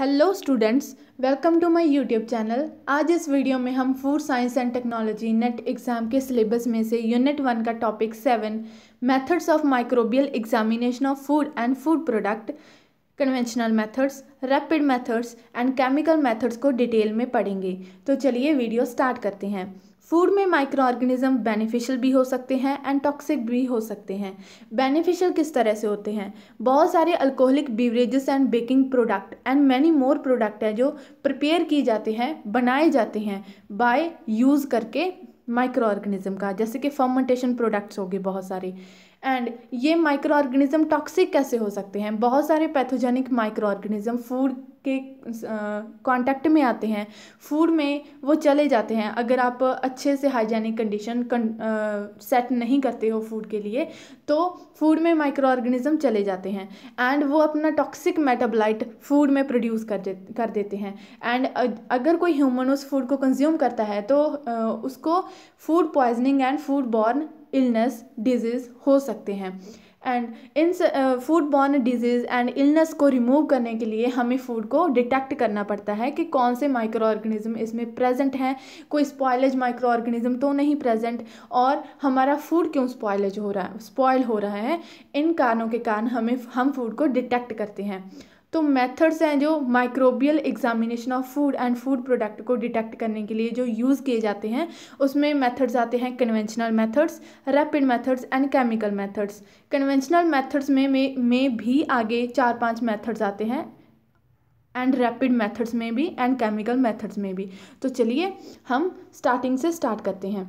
Hello students welcome to my YouTube channel आज इस video में हम food science and technology NET exam के सिलेबस में से यूनिट वन का topic seven methods of microbial examination of food and food product conventional methods rapid methods and chemical methods को detail में पढ़ेंगे तो चलिए वीडियो स्टार्ट करते हैं फूड में माइक्रो ऑर्गेनिज्म बेनिफिशियल भी हो सकते हैं एंड टॉक्सिक भी हो सकते हैं बेनिफिशियल किस तरह से होते हैं बहुत सारे alcoholic beverages and baking product and many more product हैं जो प्रिपेयर किए जाते हैं बनाए जाते हैं बाय यूज़ करके माइक्रो ऑर्गेनिज्म का जैसे कि फर्मेंटेशन प्रोडक्ट्स हो गए बहुत सारे एंड ये माइक्रो ऑर्गेनिज़म टॉक्सिक कैसे हो सकते हैं बहुत सारे पैथोजेनिक माइक्रो ऑर्गेनिज़म फूड के कांटेक्ट में आते हैं फूड में वो चले जाते हैं अगर आप अच्छे से हाइजेनिक कंडीशन सेट नहीं करते हो फूड के लिए तो फूड में माइक्रो ऑर्गेनिज़म चले जाते हैं एंड वो अपना टॉक्सिक मेटाबोलाइट फूड में प्रोड्यूस कर दे कर देते हैं एंड अगर कोई ह्यूमन उस फूड को कंज्यूम करता है तो uh, उसको food poisoning and food borne illness disease हो सकते हैं एंड इन food borne disease and illness को रिमूव करने के लिए हमें फूड को डिटेक्ट करना पड़ता है कि कौन से माइक्रो ऑर्गेनिज्म इसमें प्रेजेंट हैं कोई स्पॉयलेज माइक्रो ऑर्गेनिज्म तो नहीं प्रेजेंट और हमारा फूड क्यों स्पॉयलेज हो रहा है स्पॉयल हो रहा है इन कारणों के कारण हमें हम फूड को डिटेक्ट करते हैं तो मेथड्स हैं जो microbial examination of food and food product को डिटेक्ट करने के लिए जो यूज़ किए जाते हैं उसमें मेथड्स आते हैं conventional methods rapid methods and chemical methods conventional methods में में भी आगे चार पांच मेथड्स आते हैं एंड रैपिड मेथड्स में भी एंड केमिकल मेथड्स में भी तो चलिए हम स्टार्टिंग से स्टार्ट करते हैं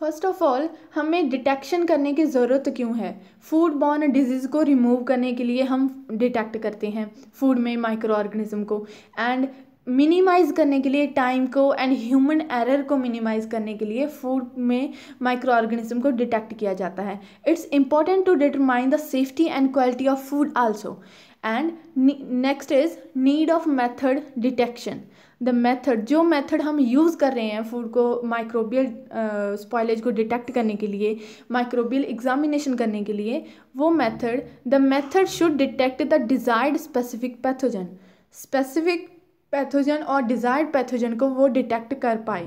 फर्स्ट ऑफ़ ऑल हमें डिटेक्शन करने की ज़रूरत क्यों है फूड बॉर्न डिजीज़ को रिमूव करने के लिए हम डिटेक्ट करते हैं फूड में माइक्रो ऑर्गेनिज्म को एंड मिनिमाइज़ करने के लिए टाइम को एंड ह्यूमन एरर को मिनिमाइज़ करने के लिए फूड में माइक्रो ऑर्गेनिज्म को डिटेक्ट किया जाता है it's important to determine the safety and quality of food also and next is need of method detection the method जो मेथड हम यूज़ कर रहे हैं फूड को माइक्रोबियल स्पॉयलेज को डिटेक्ट करने के लिए माइक्रोबियल एग्जामिनेशन करने के लिए वो method the method should detect the desired specific pathogen specific pathogen और डिज़ायर्ड पैथोजन को वो डिटेक्ट कर पाए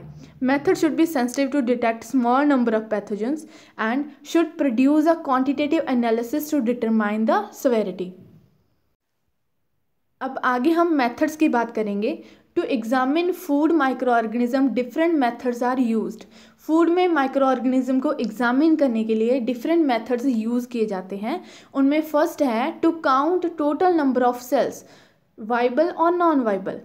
method should be sensitive to detect small number of pathogens and should produce a quantitative analysis to determine the severity अब आगे हम methods की बात करेंगे to examine food micro organism different methods are use food में micro organism को examine करने के लिए डिफरेंट मेथड्स यूज़ किए जाते हैं उनमें फर्स्ट है to count total number of cells viable और नॉन वाइबल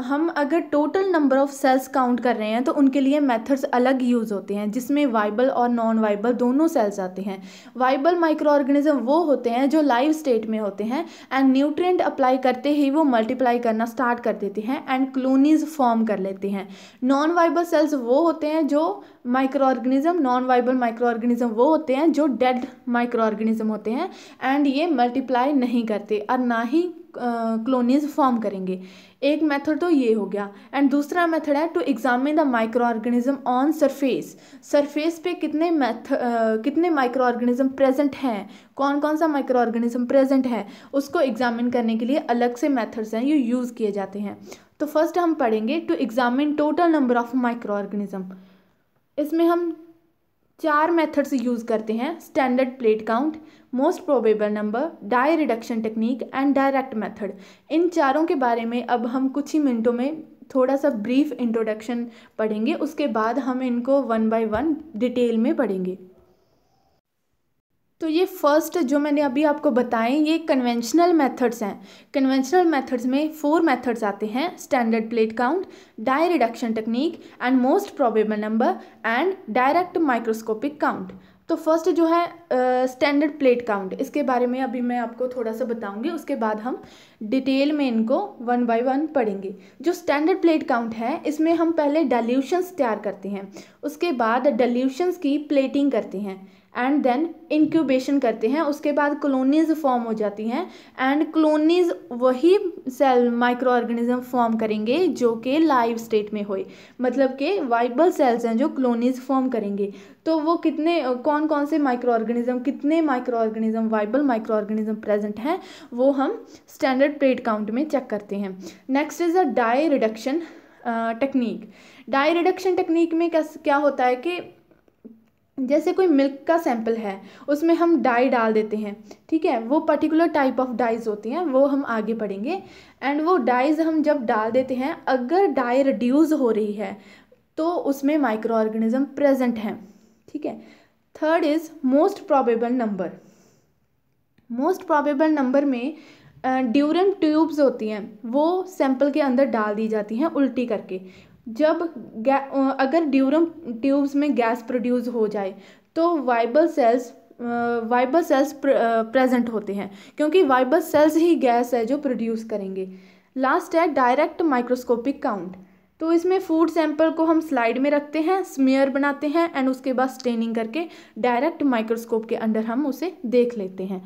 हम अगर total number of cells count कर रहे हैं तो उनके लिए मेथड्स अलग यूज़ होते हैं जिसमें वाइबल और नॉन वाइबल दोनों सेल्स आते हैं वाइबल माइक्रो ऑर्गेनिज्म वो होते हैं जो लाइव स्टेट में होते हैं एंड न्यूट्रिएंट अप्लाई करते ही वो मल्टीप्लाई करना स्टार्ट कर देते हैं एंड क्लोनीज फॉर्म कर लेते हैं नॉन वाइबल सेल्स वो होते हैं जो micro organism non viable micro organism वो होते हैं जो डेड माइक्रो ऑर्गेनिज्म होते हैं एंड ये मल्टीप्लाई नहीं करते और ना ही क्लोनीज फॉर्म करेंगे एक मेथड तो ये हो गया एंड दूसरा मेथड है to examine the micro organism on surface surface पे कितने मैथ कितने माइक्रो ऑर्गेनिज्म प्रेजेंट हैं कौन कौन सा माइक्रो ऑर्गेनिज्म प्रेजेंट है उसको एग्जामिन करने के लिए अलग से मेथड्स हैं ये यूज़ किए जाते हैं तो फर्स्ट हम पढ़ेंगे to examine total number of micro organism इसमें हम चार मेथड्स यूज़ करते हैं standard plate count most probable number dye reduction technique and direct method इन चारों के बारे में अब हम कुछ ही मिनटों में थोड़ा सा ब्रीफ इंट्रोडक्शन पढ़ेंगे उसके बाद हम इनको वन बाय वन डिटेल में पढ़ेंगे तो ये फर्स्ट जो मैंने अभी आपको बताएं ये कन्वेंशनल मेथड्स हैं कन्वेंशनल मेथड्स में फोर मेथड्स आते हैं standard plate count dye reduction technique and most probable number and direct microscopic count तो फर्स्ट जो है स्टैंडर्ड प्लेट काउंट इसके बारे में अभी मैं आपको थोड़ा सा बताऊंगी उसके बाद हम डिटेल में इनको वन बाय वन पढ़ेंगे जो स्टैंडर्ड प्लेट काउंट है इसमें हम पहले डल्यूशंस तैयार करते हैं उसके बाद डल्यूशंस की प्लेटिंग करते हैं एंड देन इंक्यूबेशन करते हैं उसके बाद क्लोनीज़ फॉर्म हो जाती हैं एंड क्लोनीज़ वही सेल माइक्रो ऑर्गेनिज्म फॉर्म करेंगे जो कि लाइव स्टेट में होए मतलब कि वाइबल सेल्स हैं जो क्लोनीज फॉर्म करेंगे तो वो कितने कौन कौन से माइक्रो ऑर्गेनिज्म कितने microorganism viable micro microorganism present हैं वो हम स्टैंडर्ड प्लेट काउंट में चेक करते हैं next is a dye reduction technique dye reduction technique में क्या होता है कि जैसे कोई मिल्क का सैंपल है उसमें हम डाई डाल देते हैं ठीक है वो पर्टिकुलर टाइप ऑफ डाइज होती हैं वो हम आगे पढ़ेंगे एंड वो डाइज हम जब डाल देते हैं अगर डाई रिड्यूज़ हो रही है तो उसमें माइक्रो ऑर्गेनिज्म प्रेजेंट हैं ठीक है third is most probable number most probable number में ड्यूरम ट्यूब्स होती हैं वो सैंपल के अंदर डाल दी जाती हैं उल्टी करके जब अगर ड्यूरम ट्यूब्स में गैस प्रोड्यूस हो जाए तो viable cells viable cells present होते हैं क्योंकि वाइबल सेल्स ही गैस है जो प्रोड्यूस करेंगे लास्ट है डायरेक्ट माइक्रोस्कोपिक काउंट तो इसमें फूड सैंपल को हम स्लाइड में रखते हैं स्मेयर बनाते हैं एंड उसके बाद स्टेनिंग करके डायरेक्ट माइक्रोस्कोप के अंडर हम उसे देख लेते हैं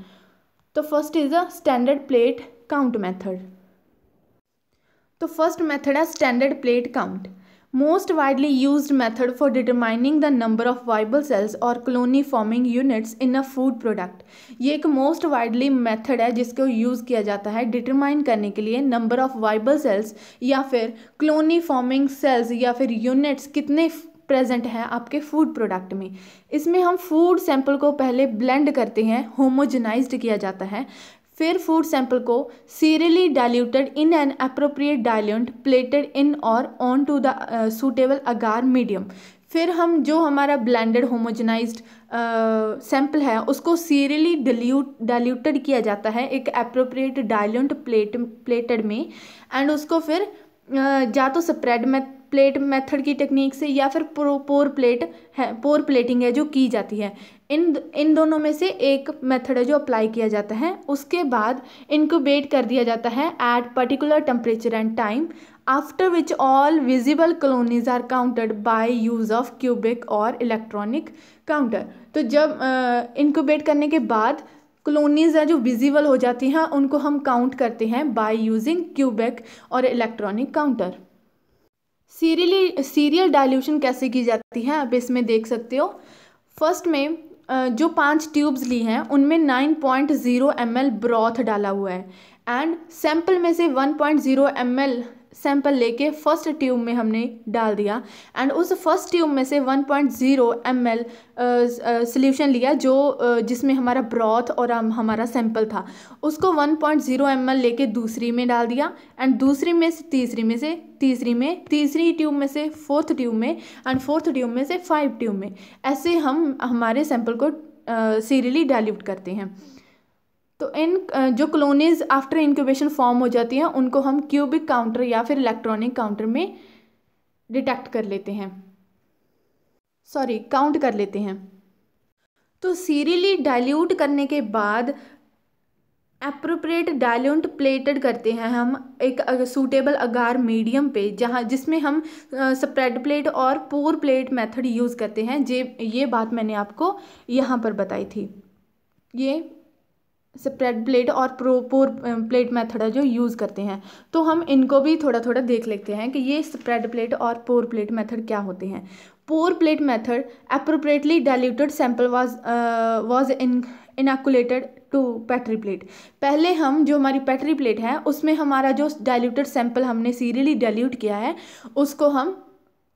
तो first is a standard plate count method तो फर्स्ट मेथड है standard plate count most widely use method for determining the number of viable cells or colony forming units in a food product ये एक most widely method है जिसको use किया जाता है determine करने के लिए नंबर ऑफ वाइबल सेल्स या फिर क्लोनी फॉर्मिंग सेल्स या फिर यूनिट्स कितने प्रेजेंट हैं आपके फूड प्रोडक्ट में इसमें हम फूड सैंपल को पहले ब्लेंड करते हैं होमोजेनाइज किया जाता है फिर फूड सैंपल को serially diluted in an appropriate diluent plated in or on to the suitable agar medium फिर हम जो हमारा ब्लेंडेड होमोजनाइज्ड सैंपल है उसको सीरियली डिल्यूट डाइल्यूटेड किया जाता है एक अप्रोप्रिएट डाइल्यूंट प्लेट प्लेटेड में एंड उसको फिर uh, या तो स्प्रेड में प्लेट मेथड की टेक्निक से या फिर पोर प्लेट है पोर प्लेटिंग है जो की जाती है इन इन दोनों में से एक मेथड है जो अप्लाई किया जाता है उसके बाद इनक्यूबेट कर दिया जाता है at particular temperature and time after which all visible colonies are counted by use of Quebec or electronic counter तो जब इनक्यूबेट uh, करने के बाद कलोनीज हैं जो विजिबल हो जाती हैं उनको हम काउंट करते हैं by using Quebec or electronic counter serially serial dilution कैसे की जाती है आप इसमें देख सकते हो फर्स्ट में जो पांच ट्यूब्स ली हैं उनमें nine point zero M L broth डाला हुआ है एंड सैंपल में से one point zero M L sample लेके फर्स्ट ट्यूब में हमने डाल दिया एंड उस फर्स्ट ट्यूब में से 1.0 point zero M L solution लिया जो uh, जिसमें हमारा ब्रॉथ और हम, हमारा सैंपल था उसको 1.0 पॉइंट ज़ीरो एम एल लेके दूसरी में डाल दिया एंड दूसरी में से तीसरी में से तीसरी में तीसरी ट्यूब में से फोर्थ ट्यूब में एंड फोर्थ ट्यूब में से फाइव ट्यूब में ऐसे हम हमारे सैंपल को सीरियली uh, डाइल्यूट करते हैं तो इन जो कॉलोनीज आफ्टर इंक्यूबेशन फॉर्म हो जाती हैं उनको हम क्यूबिक काउंटर या फिर इलेक्ट्रॉनिक काउंटर में डिटेक्ट कर लेते हैं सॉरी काउंट कर लेते हैं तो सीरियली डाइल्यूट करने के बाद अप्रोप्रिएट डाइल्यूट प्लेटेड करते हैं हम एक सूटेबल अगार मीडियम पे जहाँ जिसमें हम स्प्रेड प्लेट और पोर प्लेट मेथड यूज़ करते हैं जे ये बात मैंने आपको यहाँ पर बताई थी ये स्प्रेड प्लेट और प्रोपोर प्लेट मेथड है जो यूज़ करते हैं तो हम इनको भी थोड़ा थोड़ा देख लेते हैं कि ये स्प्रेड प्लेट और पोर प्लेट मेथड क्या होते हैं pour plate method appropriately diluted sample was was in inoculated to petri plate पहले हम जो हमारी पैटरी प्लेट है उसमें हमारा जो डाइल्यूटेड सैंपल हमने सीरियली डाइल्यूट किया है उसको हम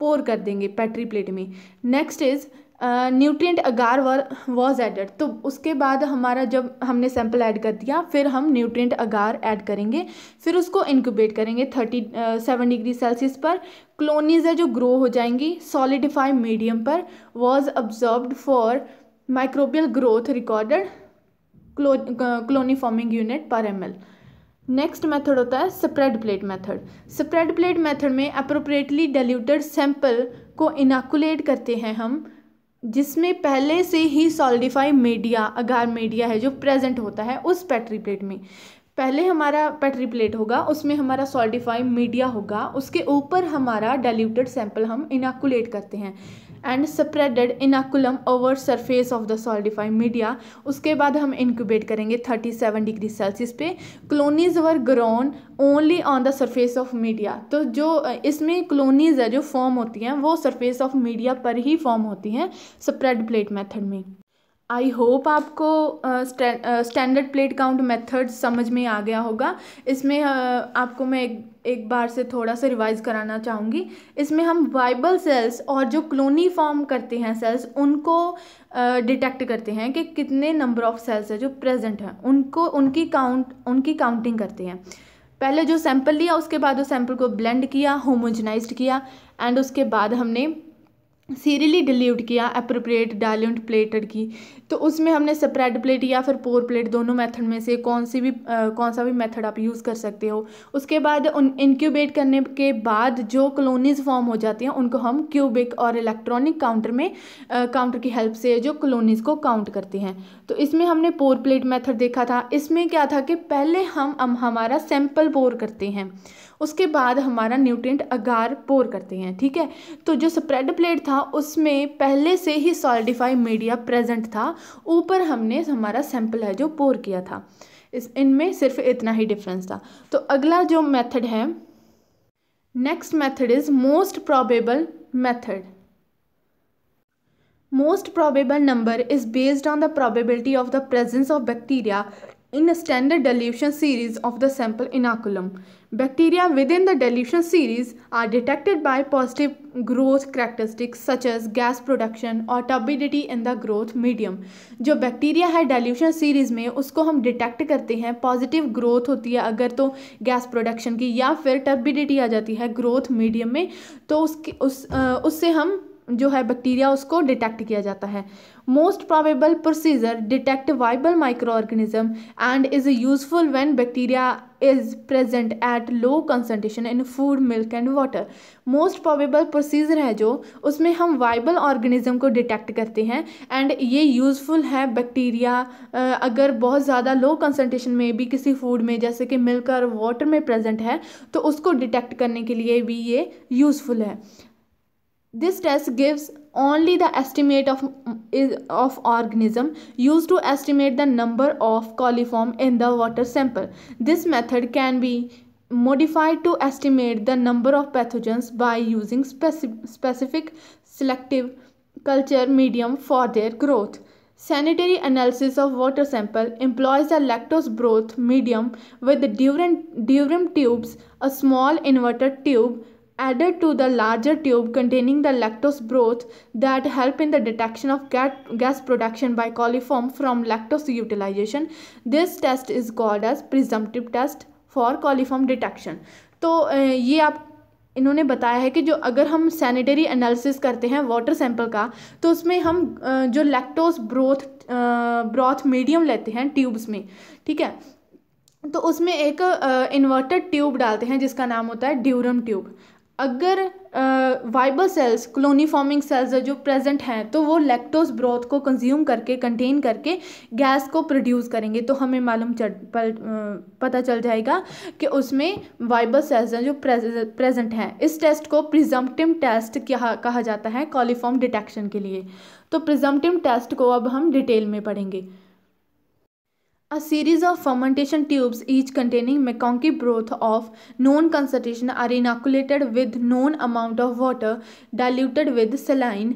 पोर कर देंगे पैटरी प्लेट में next is nutrient agar was added तो उसके बाद हमारा जब हमने सैंपल ऐड कर दिया फिर हम न्यूट्रिएंट अगार ऐड करेंगे फिर उसको इनक्यूबेट करेंगे थर्टी सेवन डिग्री सेल्सियस पर क्लोनीज है जो ग्रो हो जाएंगी सॉलिडिफाई मीडियम पर was observed for microbial growth recorded colony forming unit per M L next method होता है spread plate method spread plate method में अप्रोप्रिएटली डिल्यूटेड सैंपल को इनाकुलेट करते हैं हम जिसमें पहले से ही सॉलिडिफाई मीडिया अगार मीडिया है जो प्रेजेंट होता है उस पैटरी प्लेट में पहले हमारा पैटरी प्लेट होगा उसमें हमारा सॉलिडिफाई मीडिया होगा उसके ऊपर हमारा डाइल्यूटेड सैंपल हम इनाकुलेट करते हैं and spreaded in over surface of the solidified media उसके बाद हम इंक्यूबेट करेंगे 37 डिग्री सेल्सियस पे colonies were grown only on the surface of media तो जो इसमें क्लोनीज है जो फॉर्म होती हैं वो सरफेस ऑफ मीडिया पर ही फॉर्म होती हैं स्प्रेड प्लेट मेथड में आई होप आपको स्टैंडर्ड प्लेट काउंट मेथड समझ में आ गया होगा इसमें uh, आपको मैं एक एक बार से थोड़ा सा रिवाइज कराना चाहूँगी इसमें हम वाइबल सेल्स और जो क्लोनी फॉर्म करते हैं सेल्स उनको डिटेक्ट uh, करते हैं कि कितने नंबर ऑफ़ सेल्स है जो प्रेजेंट हैं उनको उनकी काउंट उनकी काउंटिंग करते हैं पहले जो सैंपल लिया उसके बाद उस सैंपल को ब्लेंड किया होमोजनाइज किया एंड उसके बाद हमने सीरियली डिल्यूट किया अप्रोप्रिएट डाइल्यूट प्लेटेड की तो उसमें हमने स्प्रेड प्लेट या फिर पोर प्लेट दोनों मेथड में से कौन सी भी आ, कौन सा भी मेथड आप यूज़ कर सकते हो उसके बाद उन इनक्यूबेट करने के बाद जो कलोनीज़ फॉर्म हो जाती हैं उनको हम क्यूबिक और इलेक्ट्रॉनिक काउंटर में आ, काउंटर की हेल्प से जो कलोनीज़ को काउंट करते हैं तो इसमें हमने पोर प्लेट मैथड देखा था इसमें क्या था कि पहले हम, हम हमारा सैम्पल पोर करते हैं उसके बाद हमारा न्यूट्रिएंट अगार पोर करते हैं ठीक है तो जो स्प्रेड प्लेट था उसमें पहले से ही सॉलिडिफाई मीडिया प्रेजेंट था ऊपर हमने हमारा सैंपल है जो पोर किया था इस इनमें सिर्फ इतना ही डिफरेंस था तो अगला जो मेथड है next method is most probable method most probable number is based on the probability of the presence of bacteria in a standard dilution series of the sample inoculum. Bacteria within the dilution series are detected by positive growth characteristics such as gas production or turbidity in the growth medium. जो bacteria है dilution series में उसको हम detect करते हैं positive growth होती है अगर तो gas production की या फिर turbidity आ जाती है growth medium में तो उसके उस उससे हम जो है बैक्टीरिया उसको डिटेक्ट किया जाता है most probable procedure detect viable micro microorganism and is useful when bacteria is present at low concentration in food milk and water most probable procedure है जो उसमें हम वाइबल ऑर्गेनिज्म को डिटेक्ट करते हैं एंड ये यूज़फुल है बैक्टीरिया अगर बहुत ज़्यादा लो कंसनट्रेशन में भी किसी फूड में जैसे कि मिल्क और वाटर में प्रेजेंट है तो उसको डिटेक्ट करने के लिए भी ये यूज़फुल है This test gives only the estimate of, of organism used to estimate the number of coliform in the water sample. This method can be modified to estimate the number of pathogens by using specific specific selective culture medium for their growth. Sanitary analysis of water sample employs a lactose broth medium with the durum, durum tubes, a small inverted tube added to the larger tube containing the lactose broth that help in the detection of gas production by coliform from lactose utilization. This test is called as presumptive test for coliform detection. तो ये आप इन्होंने बताया है कि जो अगर हम सैनिटरी एनालिसिस करते हैं वाटर सैंपल का तो उसमें हम जो लैक्टोस ब्रोथ ब्रॉथ मीडियम लेते हैं ट्यूब्स में ठीक है तो उसमें एक इन्वर्टेड ट्यूब डालते हैं जिसका नाम होता है ड्यूरम ट्यूब अगर viable cells colony forming cells जो प्रेजेंट हैं तो वो लैक्टोज ब्रोथ को कंज्यूम करके कंटेन करके गैस को प्रोड्यूस करेंगे तो हमें मालूम चल पता चल जाएगा कि उसमें वाइबल सेल्स जो प्रेजेंट हैं इस टेस्ट को प्रिजम्पटिव टेस्ट क्या कहा जाता है कॉलीफॉर्म डिटेक्शन के लिए तो प्रिजम्पटिव टेस्ट को अब हम डिटेल में पढ़ेंगे A series of fermentation tubes, each containing McConkey broth of known concentration, are inoculated with known amount of water diluted with saline.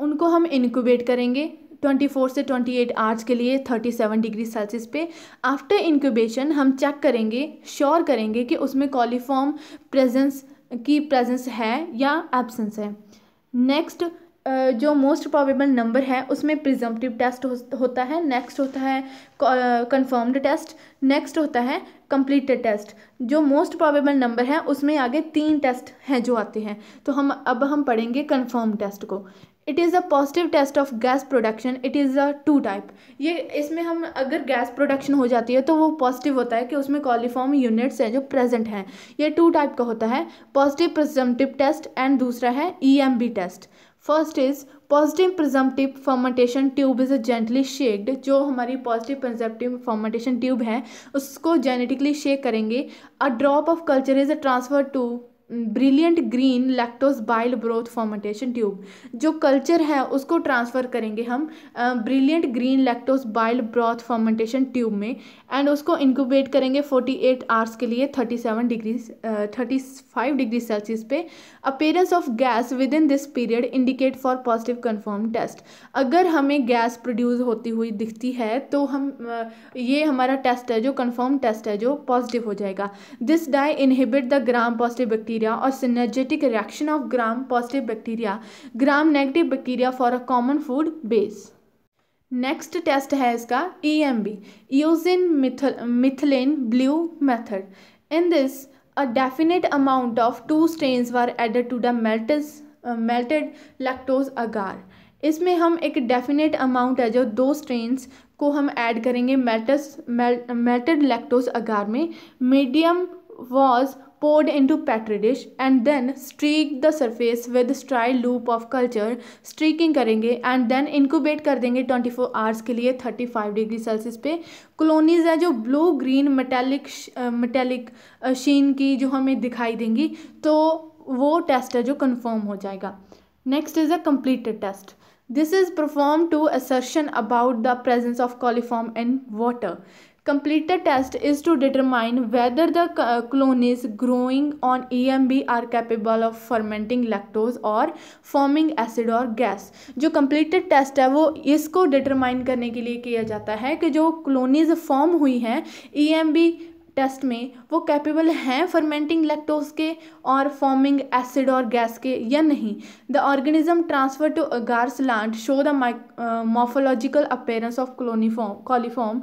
उनको हम इनक्यूबेट करेंगे 24 से 28 आवर्स के लिए 37 डिग्री सेल्सियस पे आफ्टर इंक्यूबेशन हम चेक करेंगे श्योर करेंगे कि उसमें कॉलीफॉर्म प्रेजेंस की प्रेजेंस है या एब्सेंस है नेक्स्ट जो मोस्ट प्रॉबेबल नंबर है उसमें प्रिजम्पटिव टेस्ट हो, होता है नेक्स्ट होता है कन्फर्म्ड टेस्ट नेक्स्ट होता है कम्प्लीटेड टेस्ट जो मोस्ट प्रॉबेबल नंबर है उसमें आगे तीन टेस्ट हैं जो आते हैं तो हम अब हम पढ़ेंगे कन्फर्म टेस्ट को it is a positive test of gas production it is a two type ये इसमें हम अगर गैस प्रोडक्शन हो जाती है तो वो पॉजिटिव होता है कि उसमें कॉलीफॉर्म यूनिट्स हैं जो प्रेजेंट हैं ये टू टाइप का होता है पॉजिटिव प्रजम्पटिव टेस्ट एंड दूसरा है E M B test first is positive presumptive fermentation tube is a gently shaked जो हमारी पॉजिटिव प्रिजम्पटिव फॉर्मेटेशन ट्यूब है उसको जेनेटिकली शेक करेंगे a drop of culture is a transfer to brilliant green lactose bile broth fermentation tube जो culture है उसको transfer करेंगे हम brilliant green lactose bile broth fermentation tube में एंड उसको इंक्यूबेट करेंगे फोर्टी एट आवर्स के लिए thirty seven degree thirty five degree Celsius पे appearance of gas within this period indicate for positive confirm test अगर हमें gas produce होती हुई दिखती है तो हम uh, ये हमारा टेस्ट है जो कन्फर्म टेस्ट है जो पॉजिटिव हो जाएगा this dye inhibit the gram positive bacteria bacteria or synergetic reaction of gram positive bacteria gram negative bacteria for a common food base next test है इसका E M B use in methylene blue method in this a definite amount of two strain were added to the melts melted lactose agar इसमें हम एक definite amount है जो दो strains को हम ऐड करेंगे मेल्टस मेल्टेड लैक्टोज अगार में medium was poured into petri dish and then streak the surface with sterile loop of culture streaking करेंगे and then incubate कर देंगे 24 hours के लिए 35 डिग्री सेल्सियस पे colonies हैं जो blue green metallic metallic sheen की जो हमें दिखाई देंगी तो वो टेस्ट है जो confirm हो जाएगा next is a completed test this is performed to assertion about the presence of coliform in water Completed test is to determine whether the colonies growing on EMB are capable of fermenting lactose और forming acid और gas. जो completed test है वो इसको determine करने के लिए किया जाता है कि जो colonies form हुई हैं EMB टेस्ट में वो कैपेबल हैं फर्मेंटिंग लैक्टोज के और फॉर्मिंग एसिड और गैस के या नहीं the organism transfer to agars plant show the mic morphological appearance of coloniform coliform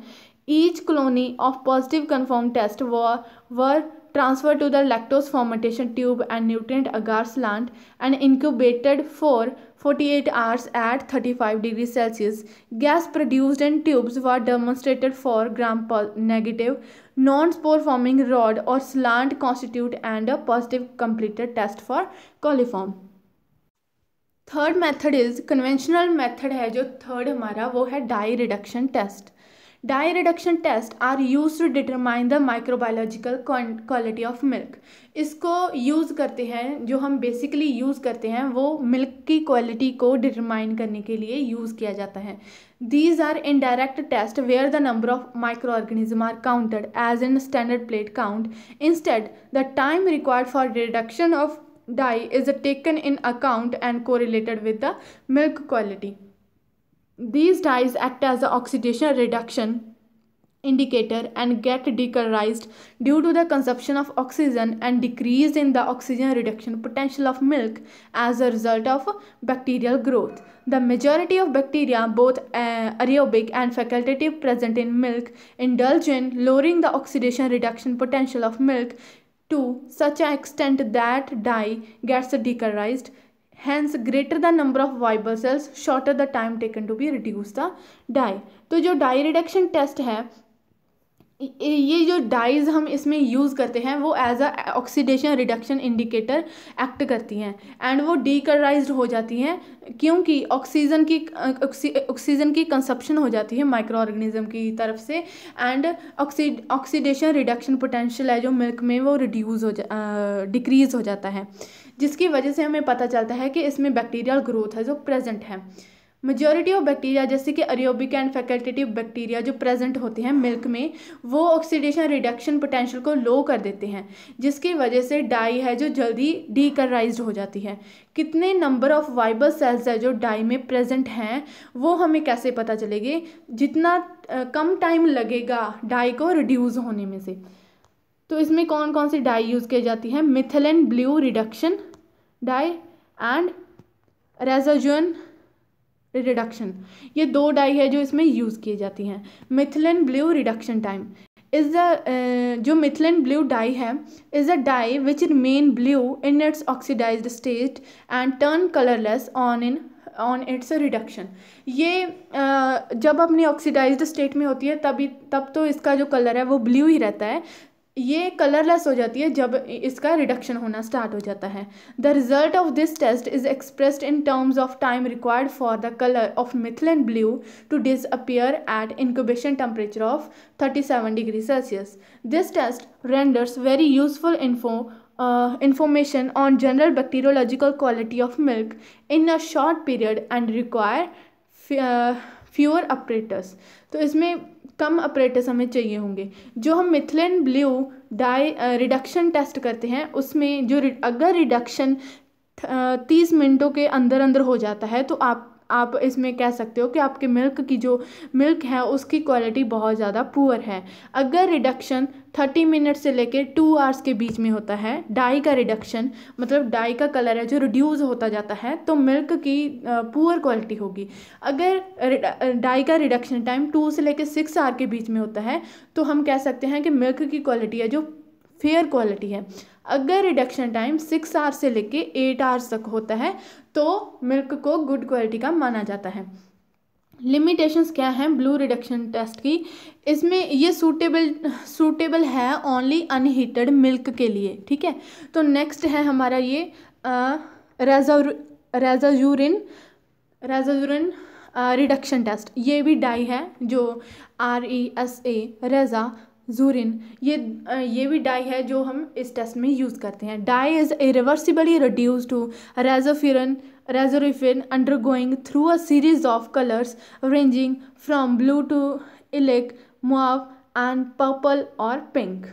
Each colony of positive confirmed test were, were transferred to the lactose fermentation tube and nutrient agar slant and incubated for 48 hours at 35 degrees Celsius. Gas produced in tubes were demonstrated for gram negative. Non-spore forming rod or slant constitute and a positive completed test for coliform. Third method is conventional method है जो third हमारा वो है dye reduction test dye reduction test are use to determine the microbiological quality of milk इसको use करते हैं जो हम बेसिकली यूज़ करते हैं वो मिल्क की क्वालिटी को डिटरमाइन करने के लिए यूज़ किया जाता है these are indirect test where the number of micro microorganism are counted as in standard plate count instead the time required for reduction of dye is taken in account and correlated with the milk quality These dyes act as the oxidation reduction indicator and get decolorized due to the consumption of oxygen and decrease in the oxygen reduction potential of milk as a result of bacterial growth. The majority of bacteria, both uh, aerobic and facultative present in milk, indulge in lowering the oxidation reduction potential of milk to such an extent that dye gets decolorized hence greater the number of viable cells shorter the time taken to be reduce the dye तो जो die reduction test है ये जो dies हम इसमें use करते हैं वो as a oxidation reduction indicator act करती हैं एंड वो डीकलराइज हो जाती हैं क्योंकि ऑक्सीजन की ऑक्सीजन की कंसप्शन हो जाती है माइक्रो ऑर्गेनिज्म की तरफ से and oxi oxidation reduction potential है जो मिल्क में वो रिड्यूज़ हो जा डिक्रीज़ हो जाता है जिसकी वजह से हमें पता चलता है कि इसमें बैक्टीरियल ग्रोथ है जो प्रेजेंट है मेजोरिटी ऑफ बैक्टीरिया जैसे कि अरियोबिक एंड फैकल्टेटिव बैक्टीरिया जो प्रेजेंट होते हैं मिल्क में वो ऑक्सीडेशन रिडक्शन पोटेंशियल को लो कर देते हैं जिसकी वजह से डाई है जो जल्दी डीकलराइज हो जाती है कितने नंबर ऑफ वाइबर सेल्स है जो डाई में प्रेजेंट हैं वो हमें कैसे पता चलेगी जितना कम टाइम लगेगा डाई को रिड्यूज़ होने में से तो इसमें कौन कौन सी डाई यूज़ की जाती है methylene blue reduction dye and resazurin reduction ये दो डाई है जो इसमें यूज़ की जाती हैं methylene blue reduction time is the जो मिथिलन ब्लू डाई है is a dye which remain blue in its oxidize state and turn colourless on in on its reduction ये uh, जब अपनी ऑक्सीडाइज्ड स्टेट में होती है तभी तब तो इसका जो कलर है वो ब्लू ही रहता है ये कलरलेस हो जाती है जब इसका रिडक्शन होना स्टार्ट हो जाता है the result of this test is expressed in terms of time required for the colour of methylene blue to appear at incubation temperature of 37 degree Celsius this test renders very useful info uh, on general bacteriological quality of milk in a short period and require fewer uh, तो इसमें कम apparatus हमें चाहिए होंगे जो हम methylene blue dye reduction test करते हैं उसमें जो अगर रिडक्शन तीस मिनटों के अंदर अंदर हो जाता है तो आप आप इसमें कह सकते हो कि आपके मिल्क की जो मिल्क है उसकी क्वालिटी बहुत ज़्यादा पुअर है अगर रिडक्शन थर्टी मिनट से लेकर टू आवर्स के बीच में होता है डाई का रिडक्शन मतलब डाई का कलर है जो रिड्यूस होता जाता है तो मिल्क की पुअर क्वालिटी होगी अगर डाई का रिडक्शन टाइम टू से लेकर सिक्स आवर के बीच में होता है तो हम कह सकते हैं कि मिल्क की क्वालिटी है जो फेयर क्वालिटी है अगर रिडक्शन टाइम सिक्स आवर्स से लेके एट आवर्स तक होता है तो मिल्क को गुड क्वालिटी का माना जाता है लिमिटेशंस क्या हैं ब्लू रिडक्शन टेस्ट की इसमें ये सूटेबल सूटेबल है ओनली अनहीटेड मिल्क के लिए ठीक है तो नेक्स्ट है हमारा ये रेजाजूरिन रेजाजूरिन रिडक्शन टेस्ट ये भी डाई है जो आर ई एस ए रेजा जूरिन ये ये भी डाई है जो हम इस टेस्ट में यूज़ करते हैं dye is a reversibly reduce to resorufin resorufin undergoing through a series of colours ranging from blue to lilac mauve and purple or pink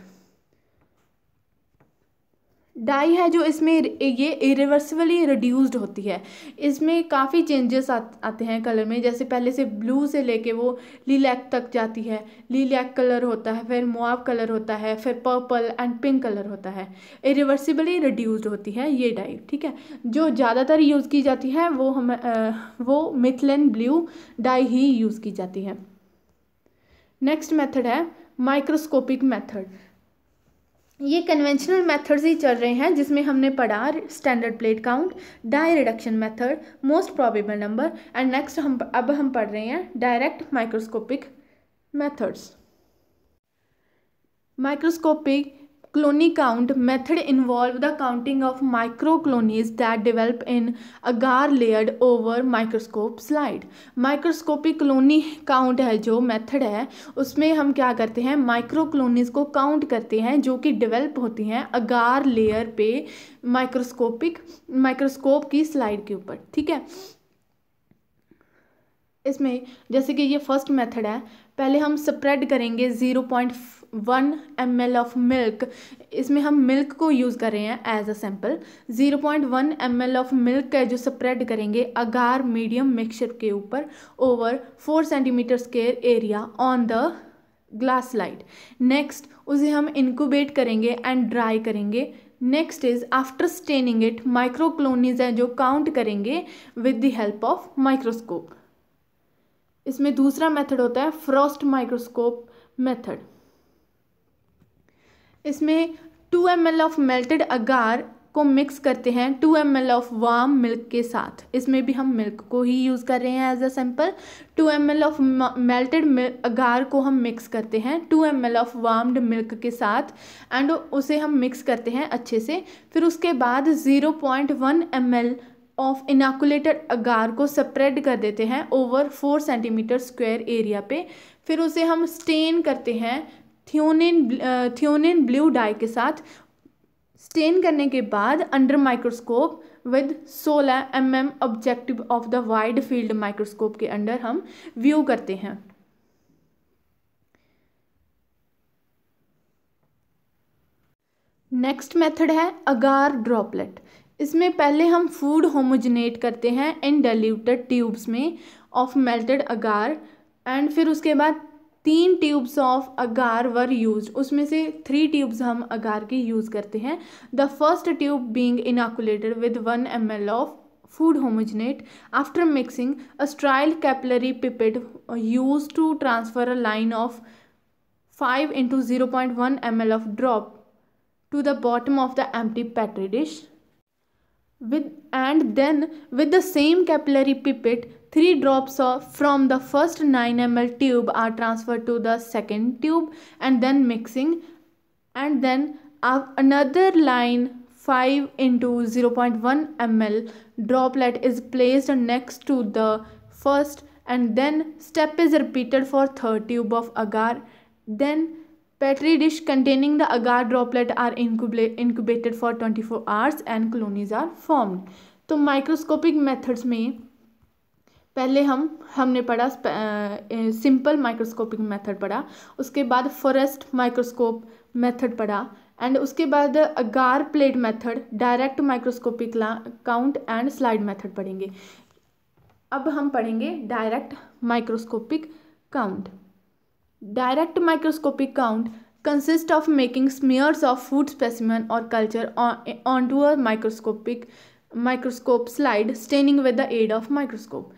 dye है जो इसमें ये इरिवर्सिबली रिड्यूस्ड होती है इसमें काफ़ी चेंजेस आते हैं कलर में जैसे पहले से ब्लू से लेके वो लीलैक तक जाती है लीलैक कलर होता है फिर मुआव कलर होता है फिर पर्पल एंड पिंक कलर होता है इरिवर्सिबली रिड्यूस्ड होती है ये डाई ठीक है जो ज़्यादातर यूज़ की जाती है वो हम आ, वो मिथलन ब्लू डाई ही यूज़ की जाती है नेक्स्ट मेथड है माइक्रोस्कोपिक मेथड ये कन्वेंशनल मेथड्स ही चल रहे हैं जिसमें हमने पढ़ा standard plate count dye reduction method most probable number and next हम अब हम पढ़ रहे हैं direct microscopic methods microscopic colony count method involve the counting of micro colonies that develop in agar layered over microscope slide microscopic colony count है जो method है उसमें हम क्या करते हैं माइक्रो क्लोनीज को काउंट करते हैं जो कि डिवेल्प होती हैं अगार लेयर पे माइक्रोस्कोपिक माइक्रोस्कोप की स्लाइड के ऊपर ठीक है इसमें जैसे कि ये फर्स्ट मेथड है पहले हम स्प्रेड करेंगे zero point one M L of milk इसमें हम मिल्क को यूज़ कर रहे हैं as a sample zero point one M L of milk है जो स्प्रेड करेंगे अगार मीडियम मिक्सचर के ऊपर over four centimetre square area on the glass light next उसे हम इनक्यूबेट करेंगे एंड ड्राई करेंगे next is after staining it micro colonies हैं जो काउंट करेंगे with the help of microscope इसमें दूसरा मेथड होता है फ्रॉस्ट माइक्रोस्कोप मेथड इसमें two M L of melted agar को मिक्स करते हैं two M L of warm milk के साथ इसमें भी हम मिल्क को ही यूज़ कर रहे हैं as a sample two M L of melted agar को हम मिक्स करते हैं two M L of warmed milk के साथ एंड उसे हम मिक्स करते हैं अच्छे से फिर उसके बाद zero point one M L of inoculated agar को स्प्रेड कर देते हैं over four centimetre square area पे फिर उसे हम स्टेन करते हैं थियोनिन थियोनिन ब्लू डाई के साथ स्टेन करने के बाद under microscope with 16 M M objective of the wide field microscope के अंडर हम व्यू करते हैं नेक्स्ट मेथड है अगार ड्रॉपलेट इसमें पहले हम फूड होमोजनेट करते हैं इन डेल्यूटेड ट्यूब्स में ऑफ मेल्टेड अगार एंड फिर उसके बाद तीन tubes of agar were use उसमें से थ्री ट्यूब्स हम अगार की यूज़ करते हैं the first tube being inoculated with one M L of food homogenate after mixing a sterile capillary pipette use to transfer a line of five into zero point one M L of drop to the bottom of the M T dish with and then with the same capillary pipette Three drops of from the first 9 ml tube are transferred to the second tube and then mixing and then another line 5 into 0.1 ml droplet is placed next to the first and then step is repeated for third tube of agar then Petri dish containing the agar droplet are incubated for 24 hours and colonies are formed. तो microscopic methods में पहले हम हमने पढ़ा simple microscopic method पढ़ा उसके बाद forest microscope method पढ़ा एंड उसके बाद agar plate method direct microscopic count and slide method पढ़ेंगे अब हम पढ़ेंगे direct microscopic count direct microscopic count consist of making smears of food specimen और culture on to a microscopic microscope slide staining with the aid of microscope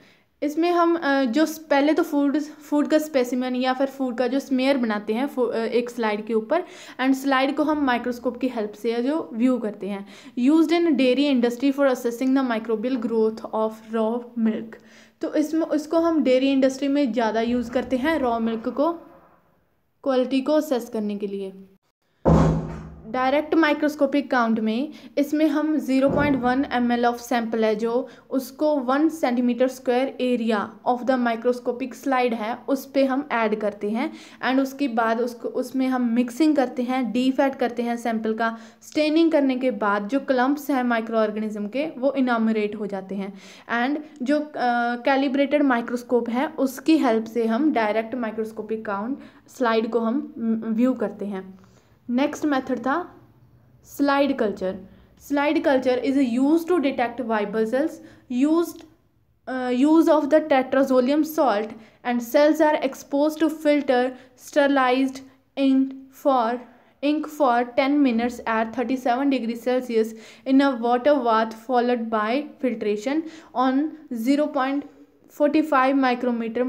इसमें हम जो पहले तो फूड फूड का स्पेसिमन या फिर फूड का जो स्मेयर बनाते हैं एक स्लाइड के ऊपर एंड स्लाइड को हम माइक्रोस्कोप की हेल्प से जो व्यू करते हैं used in dairy industry for assessing the microbial growth of raw milk तो इसमें इसको हम डेयरी इंडस्ट्री में ज़्यादा यूज़ करते हैं रॉ मिल्क को क्वालिटी को असेस करने के लिए डायरेक्ट माइक्रोस्कोपिक काउंट में इसमें हम 0.1 पॉइंट ऑफ सैंपल है जो उसको 1 centimetre square area of the microscopic slide है उस पर हम ऐड करते हैं एंड उसके बाद उसको उसमें हम मिक्सिंग करते हैं डीफैट करते हैं सैंपल का स्टेनिंग करने के बाद जो क्लम्प्स हैं माइक्रो ऑर्गेनिज्म के वो इनामोरेट हो जाते हैं एंड जो कैलिब्रेटेड uh, माइक्रोस्कोप है उसकी हेल्प से हम डायरेक्ट माइक्रोस्कोपिक काउंट स्लाइड को हम व्यू करते हैं Next method था slide culture slide culture is use to detect viable cells use of the tetrazolium salt and cells are exposed to filter sterilized ink for ink for 10 minutes at 37 degrees celsius in a water bath followed by filtration on 0.45 micrometer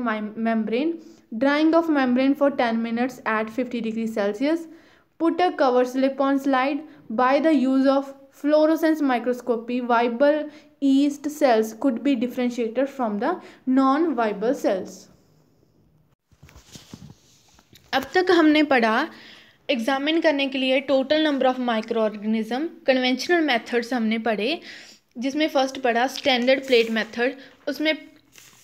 membrane drying of membrane for 10 minutes at 50 degrees celsius put a cover slip on slide by the use of fluorescence microscopy viable yeast cells could be differentiated from the non viable cells अब तक हमने पढ़ा examine करने के लिए total number of micro organism conventional methods हमने पढ़े जिसमें फर्स्ट पढ़ा स्टैंडर्ड प्लेट मेथड उसमें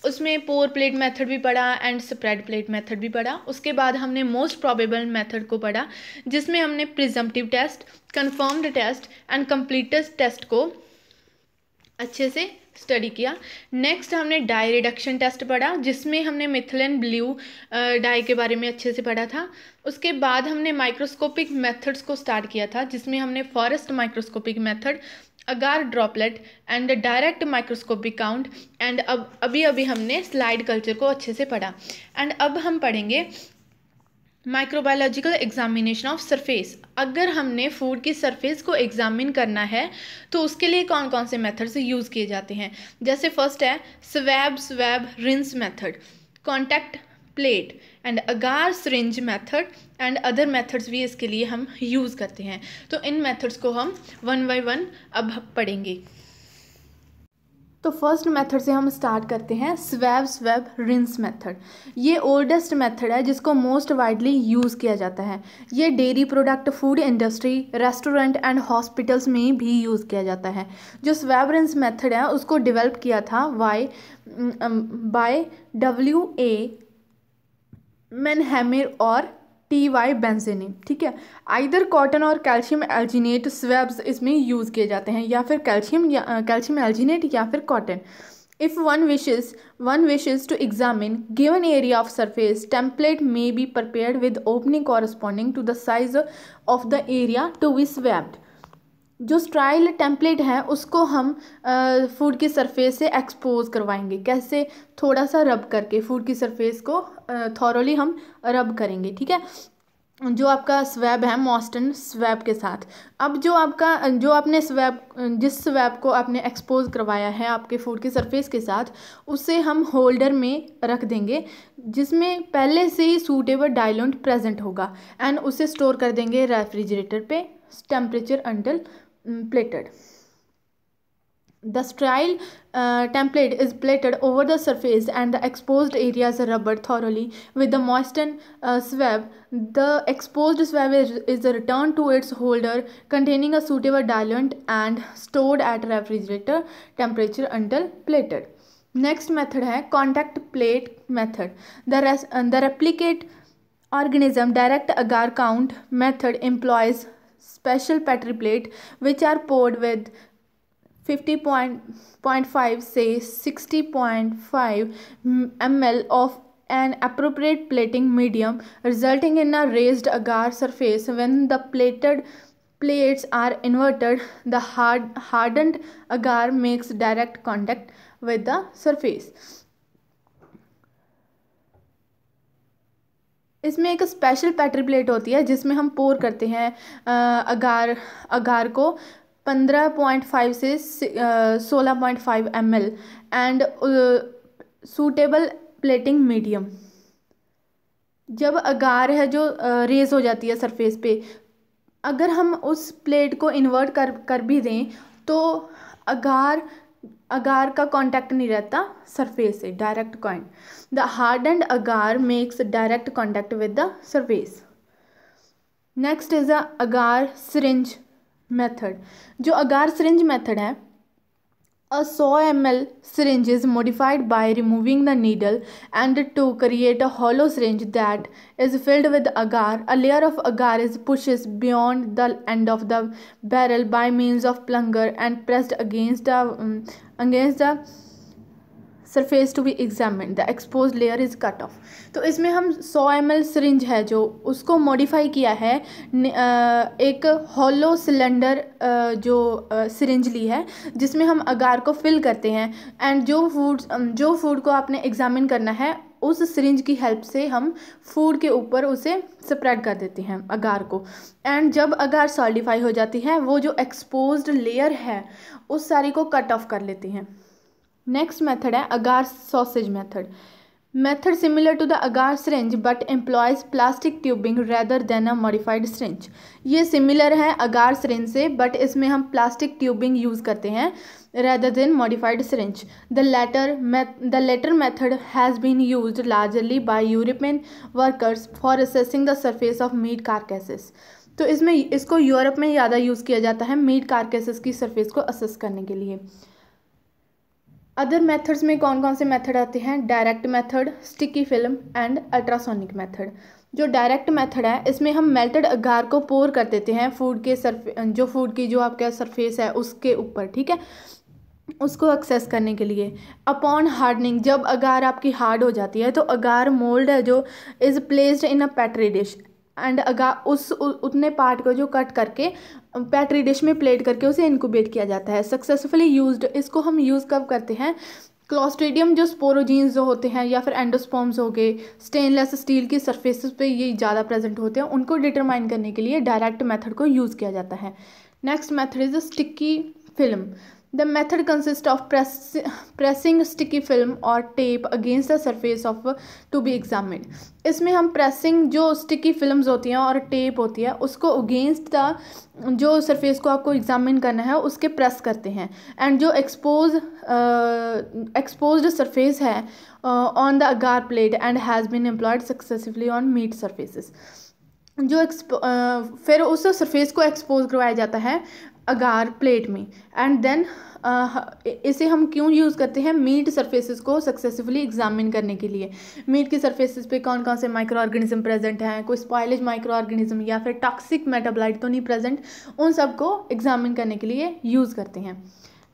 उसमें पोर प्लेट मेथड भी पढ़ा एंड स्प्रेड प्लेट मेथड भी पढ़ा उसके बाद हमने मोस्ट प्रोबेबल मेथड को पढ़ा जिसमें हमने presumptive test confirmed test and completes test को अच्छे से स्टडी किया नेक्स्ट हमने डाई रिडक्शन टेस्ट पढ़ा जिसमें हमने मिथिलन ब्लू डाई के बारे में अच्छे से पढ़ा था उसके बाद हमने माइक्रोस्कोपिक मेथड्स को स्टार्ट किया था जिसमें हमने forest microscopic method agar droplet and direct microscopic count and अब अभी अभी हमने स्लाइड कल्चर को अच्छे से पढ़ा एंड अब हम पढ़ेंगे माइक्रोबायोलॉजिकल एग्जामिनेशन ऑफ सरफेस अगर हमने फूड की सरफेस को एग्जामिन करना है तो उसके लिए कौन कौन से मेथड्स यूज़ किए जाते हैं जैसे फर्स्ट है swab swab rinse method contact plate and agar syringe method and other methods भी इसके लिए हम यूज़ करते हैं तो इन मेथड्स को हम वन बाय वन अब पढ़ेंगे तो फर्स्ट मेथड से हम स्टार्ट करते हैं स्वैब स्वैब रिंस मेथड ये ओल्डेस्ट मेथड है जिसको मोस्ट वाइडली यूज़ किया जाता है ये dairy product food industry restaurant and hospitals में भी यूज़ किया जाता है जो स्वैब रिंस मेथड है उसको डेवलप किया था Y by W A Manheimer और टी वाई बेंजेनिन ठीक है आइदर कॉटन और कैल्शियम एल्जीनेट स्वेब्स इसमें यूज़ किए जाते हैं या फिर कैल्शियम कैल्शियम एल्जीनेट या फिर cotton if one wishes one wishes to examine given area of surface template may be prepare with opening corresponding to the size of the area to be swabbed जो sterile template है उसको हम food की surface से expose करवाएंगे कैसे थोड़ा सा रब करके फूड की सरफेस को थॉरली हम रब करेंगे ठीक है जो आपका स्वैब है मॉस्टन स्वैब के साथ अब जो आपका जो आपने स्वैब जिस स्वैब को आपने एक्सपोज करवाया है आपके फूड की सरफेस के साथ उसे हम होल्डर में रख देंगे जिसमें पहले से ही सूटेबल डायलोंट प्रेजेंट होगा एंड उसे स्टोर कर देंगे रेफ्रिजरेटर पे temperature until Mm, plated. The sterile uh, template is plated over the surface and the exposed areas are rubbed thoroughly with the moistened uh, swab. The exposed swab is, is returned to its holder containing a suitable diluent and stored at refrigerator temperature until plated. Next method is contact plate method. The, res, uh, the replicate organism direct agar count method employs special petri plate which are poured with 50.5 say 60.5 ml of an appropriate plating medium resulting in a raised agar surface when the plated plates are inverted the hard hardened agar makes direct contact with the surface इसमें एक special पैटरी plate होती है जिसमें हम पोर करते हैं अगार अगार को पंद्रह पॉइंट फाइव से सोलह point five M L and suitable plating medium जब अगार है जो रेज हो जाती है सरफेस पे अगर हम उस प्लेट को इन्वर्ट कर कर भी दें तो अगार अगार का कॉन्टैक्ट नहीं रहता सरफेस से direct coin the hard and agar makes direct contact with the surface next is the agar syringe method जो अगार सरिंज मेथड है A 100 ml syringe is modified by removing the needle and to create a hollow syringe that is filled with agar. A layer of agar is pushed beyond the end of the barrel by means of plunger and pressed against the, um, against the surface to be examine the expose layer is cut off तो इसमें हम 100 M L syringe है जो उसको modify किया है एक hollow cylinder जो सरिंज ली है जिसमें हम अगार को फिल करते हैं एंड जो फूड जो फूड को आपने एग्जामिन करना है उस सिरिंज की हेल्प से हम फूड के ऊपर उसे स्प्रेड कर देते हैं अगार को एंड जब अगार सॉलिडिफाई हो जाती है वो जो एक्सपोज्ड लेयर है उस सारी को कट ऑफ कर लेते हैं नेक्स्ट मैथड है agar sausage method method similar to the agar syringe but employs plastic tubing rather than a modified syringe ये सिमिलर है अगार सरेंज से बट इसमें हम प्लास्टिक ट्यूबिंग यूज़ करते हैं rather than modified syringe the latter the latter method has been use largely by European workers for assessing the surface of meat carcasses तो इसमें इसको यूरोप में ज़्यादा यूज़ किया जाता है मीट कारकेसेस की सर्फेस को असेस करने के लिए अदर मेथड्स में कौन कौन से मेथड आते हैं direct method sticky film and ultrasonic method जो डायरेक्ट मेथड है इसमें हम मेल्टेड अगार को पोर कर देते हैं फूड के सरफे जो फूड की जो आपका सरफेस है उसके ऊपर ठीक है उसको एक्सेस करने के लिए अपॉन हार्डनिंग जब अगार आपकी हार्ड हो जाती है तो अगार मोल्ड है जो is placed in a petri dish and agar उस उ, उतने पार्ट को जो कट करके पैट्री डिश में प्लेट करके उसे इनक्यूबेट किया जाता है सक्सेसफुली यूज इसको हम यूज़ कब करते हैं क्लॉस्ट्रेडियम जो स्पोरोजीन्स जो होते हैं या फिर एंडोस्पॉम्स हो गए स्टेनलेस स्टील की सरफेस पे ये ज़्यादा प्रेजेंट होते हैं उनको डिटरमाइन करने के लिए डायरेक्ट मेथड को यूज़ किया जाता है next method is sticky film the method consist of pressing sticky film और tape against the surface of to be examine इसमें हम प्रेसिंग जो स्टिकी फिल्म होती हैं और टेप होती है उसको अगेंस्ट द जो सरफेस को आपको एग्जामिन करना है उसके प्रेस करते हैं एंड जो एक्सपोज एक्सपोज सरफेस है on the agar plate and has been employed successively on meat surfaces जो एक्सपो uh, फिर उस सरफेस को एक्सपोज करवाया जाता है अगार प्लेट में एंड देन uh, इसे हम क्यों यूज़ करते हैं मीट सरफेसेस को सक्सेसफुली एग्जामिन करने के लिए मीट की सरफेसेस पे कौन कौन से माइक्रो ऑर्गेनिज्म प्रेजेंट हैं कोई स्पॉयलेज माइक्रो ऑर्गेनिज्म या फिर टॉक्सिक मेटाबलाइट तो नहीं प्रेजेंट उन सब को एग्जामिन करने के लिए यूज़ करते हैं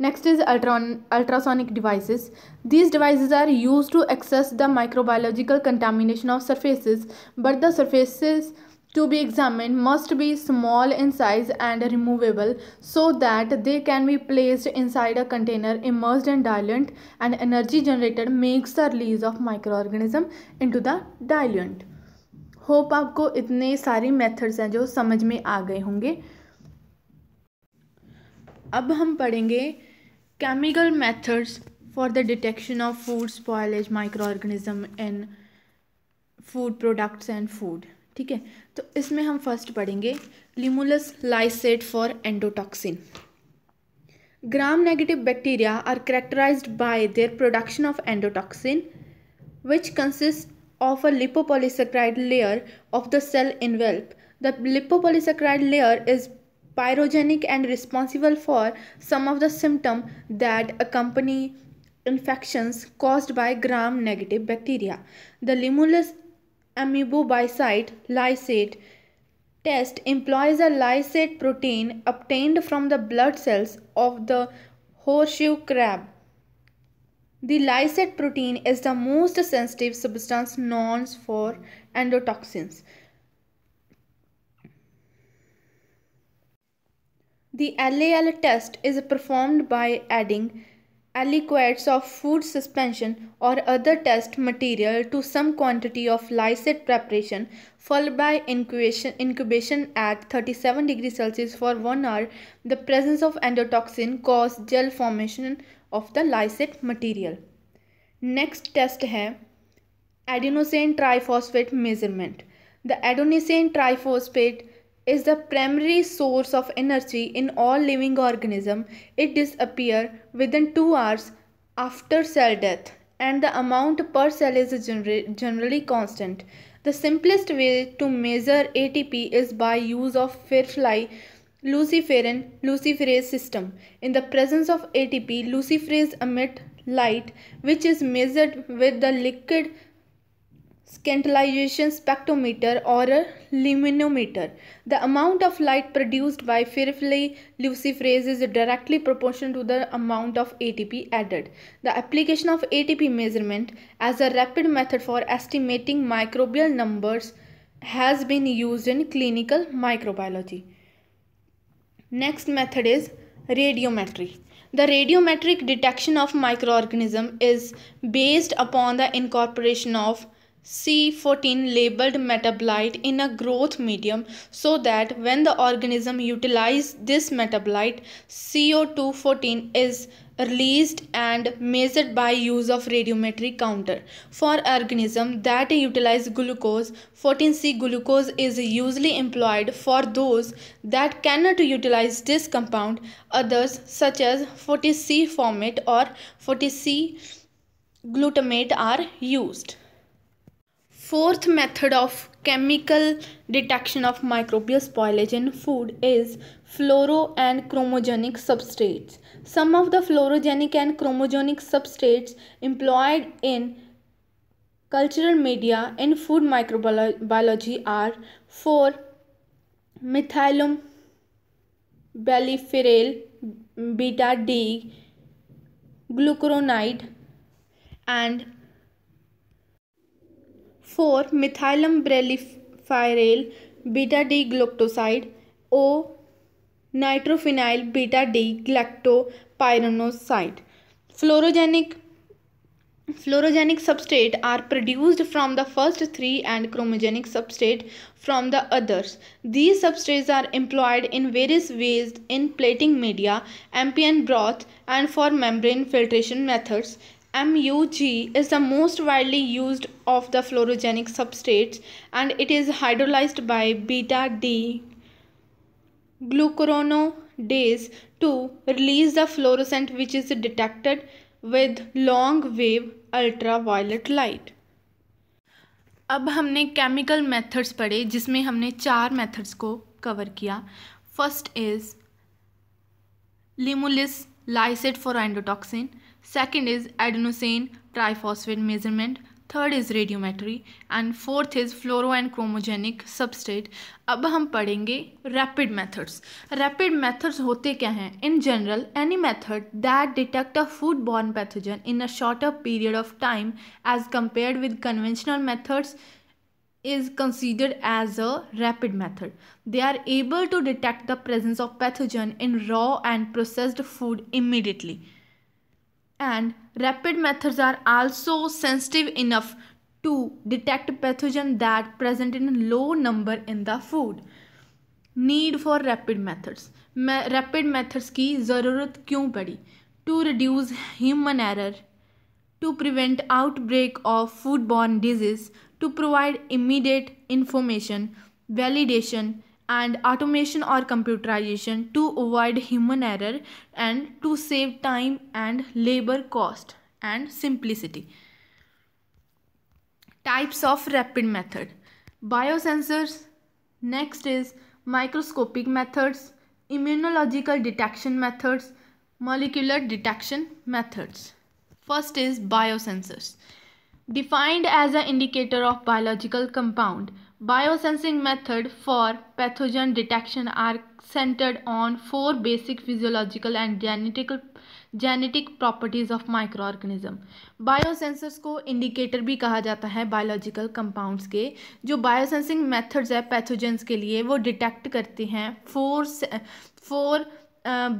next is ultron ultrasonic devices. These devices are use to access the microbiological contamination of surfaces, but the surfaces to be examined must be small in size and removable so that they can be placed inside a container immersed in diluent and energy generated makes the release of microorganism into the diluent hope आपको इतने सारे methods हैं जो समझ में आ गए होंगे अब हम पढ़ेंगे chemical methods for the detection of food spoilage micro organism in food products and food ठीक है तो इसमें हम फर्स्ट पढ़ेंगे limulus lysate for endotoxin gram negative bacteria are characterise by their production of endotoxin which consist of a lipopolysaccharide layer of the cell envelope the lipopolysaccharide layer is pyrogenic and responsible for some of the symptom that accompany infections caused by gram negative bacteria the limulus amoebicide lysate test employs a lysate protein obtained from the blood cells of the horseshoe crab. The lysate protein is the most sensitive substance known for endotoxins. The LAL test is performed by adding aliquots of food suspension or other test material to some quantity of lysate preparation followed by incubation, incubation at 37 degrees Celsius for 1 hour, the presence of endotoxin cause gel formation of the lysate material. Next test है adenosine triphosphate measurement. The adenosine triphosphate is the primary source of energy in all living organism. It disappears within 2 hours after cell death and the amount per cell is generally constant. The simplest way to measure ATP is by use of firefly luciferin luciferase system. In the presence of ATP, luciferase emit light which is measured with the liquid Scintillation spectrometer or a luminometer. The amount of light produced by fearfully luciferase is directly proportional to the amount of ATP added. The application of ATP measurement as a rapid method for estimating microbial numbers has been used in clinical microbiology. Next method is radiometry. The radiometric detection of microorganism is based upon the incorporation of C14 labeled metabolite in a growth medium so that when the organism utilizes this metabolite, CO214 is released and measured by use of radiometry counter. For organism that utilize glucose, 14C glucose is usually employed for those that cannot utilize this compound. Others such as 40C formate or 40C glutamate are used. Fourth method of chemical detection of microbial spoilage in food is fluoro and chromogenic substrates. Some of the fluorogenic and chromogenic substrates employed in cultural media in food microbiology are 4 methylum baliferal beta D glucuronide and four methylumbelliferyl beta D galactoside O nitrophenyl beta D galactopyranoside fluorogenic Fluorogenic substrate are produced from the first three and chromogenic substrate from the others. These substrates are employed in various ways in plating media, ambient broth and for membrane filtration methods. MUG is the most widely used of the fluorogenic substrates and it is hydrolyzed by beta D glucuronidase to release the fluorescent which is detected with long wave ultraviolet light. अब हमने chemical methods पढ़े जिसमें हमने चार methods को cover किया first is limulus lysate for endotoxin Second is adenosine triphosphate measurement. Third is radiometry and fourth is fluoro and chromogenic substrate. अब हम पढ़ेंगे रैपिड rapid methods. मेथड्स होते क्या हैं that detect a foodborne pathogen in a shorter period of time as compared with conventional methods. is considered as a rapid method. They are able to detect the presence of pathogen in raw and processed food immediately and rapid methods are also sensitive enough to detect pathogen that present in low number in the food need for rapid methods rapid methods ki zarurat kyun padi? to reduce human error to prevent outbreak of foodborne disease to provide immediate information validation and automation or computerization to avoid human error and to save time and labor cost and simplicity. Types of rapid method. Biosensors. Next is microscopic methods, immunological detection methods, molecular detection methods. First is biosensors. Defined as an indicator of biological compound biosensing method for pathogen detection are centred on four basic physiological and genetic genetic properties of micro organism biosensors को indicator भी कहा जाता है biological compounds के जो biosensing methods है pathogens के लिए वो डिटेक्ट करते हैं four four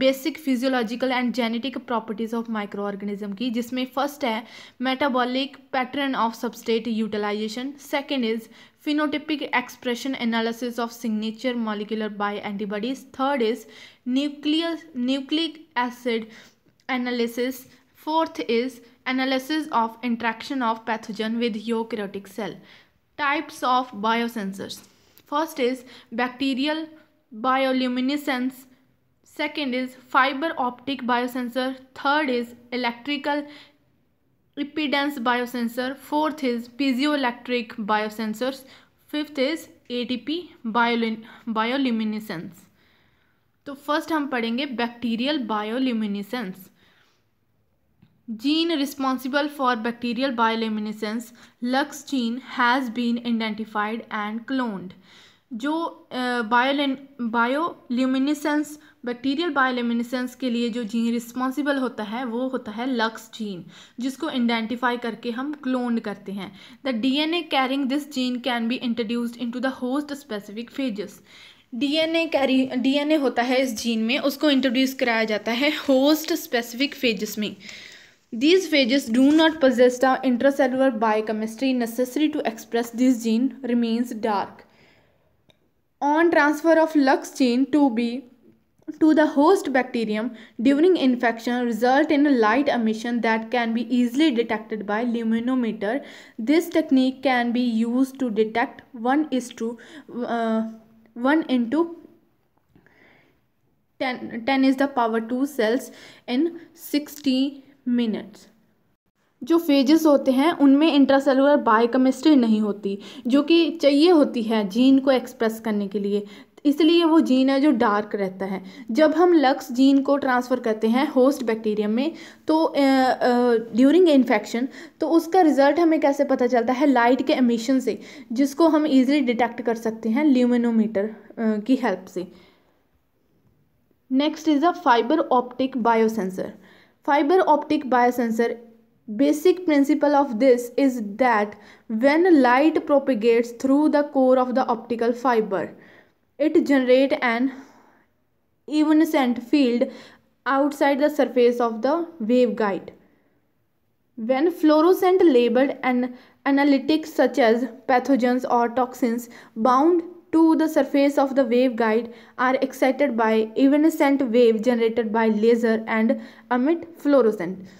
basic physiological and genetic properties of micro organism की जिसमें फर्स्ट है metabolic pattern of substrate utilisation second is phenotypic expression analysis of signature molecular by antibodies third is nuclear nucleic acid analysis fourth is analysis of interaction of pathogen with eukaryotic cell types of biosensors first is bacterial bioluminescence second is fiber optic biosensor third is electrical impedance biosensor fourth is piezoelectric biosensors fifth is A T P bioluminescence तो first हम पढ़ेंगे bacterial bioluminescence gene responsible for bacterial bioluminescence lux gene has been identified and cloned जो bioluminescence uh, bacterial बायोलेमिनेसेंस के लिए जो gene responsible होता है वो होता है लक्स जीन जिसको आइडेंटिफाई करके हम क्लोन करते हैं the D N A carrying this gene can be introduced into the host specific phages DNA carry DNA होता है इस जीन में उसको इंट्रोड्यूस कराया जाता है होस्ट स्पेसिफिक फेजेस में These phages do not possess the intracellular biochemistry necessary to express this gene remains dark on transfer of lux gene to be to the host bacterium during infection result in a light emission that can be easily detected by luminometer. This technique can be used to detect one is to uh, one into 10, 10 is the power 2 cells in 60 minutes. जो phages होते हैं उनमें intracellular biochemistry नहीं होती जो कि चाहिए होती है जीन को एक्सप्रेस करने के लिए इसलिए वो जीन है जो डार्क रहता है जब हम लक्स जीन को ट्रांसफ़र करते हैं होस्ट बैक्टीरियम में तो ड्यूरिंग इन्फेक्शन तो उसका रिज़ल्ट हमें कैसे पता चलता है लाइट के एमिशन से जिसको हम इजीली डिटेक्ट कर सकते हैं ल्यूमिनोमीटर की हेल्प से next is a fibre optic biosensor fibre optic biosensor basic principle of this is that when light propagates through the core of the optical fibre it generate an evanescent field outside the surface of the waveguide when fluorescent labeled and analytics such as pathogens or toxins bound to the surface of the waveguide are excited by evanescent wave generated by laser and emit fluorescent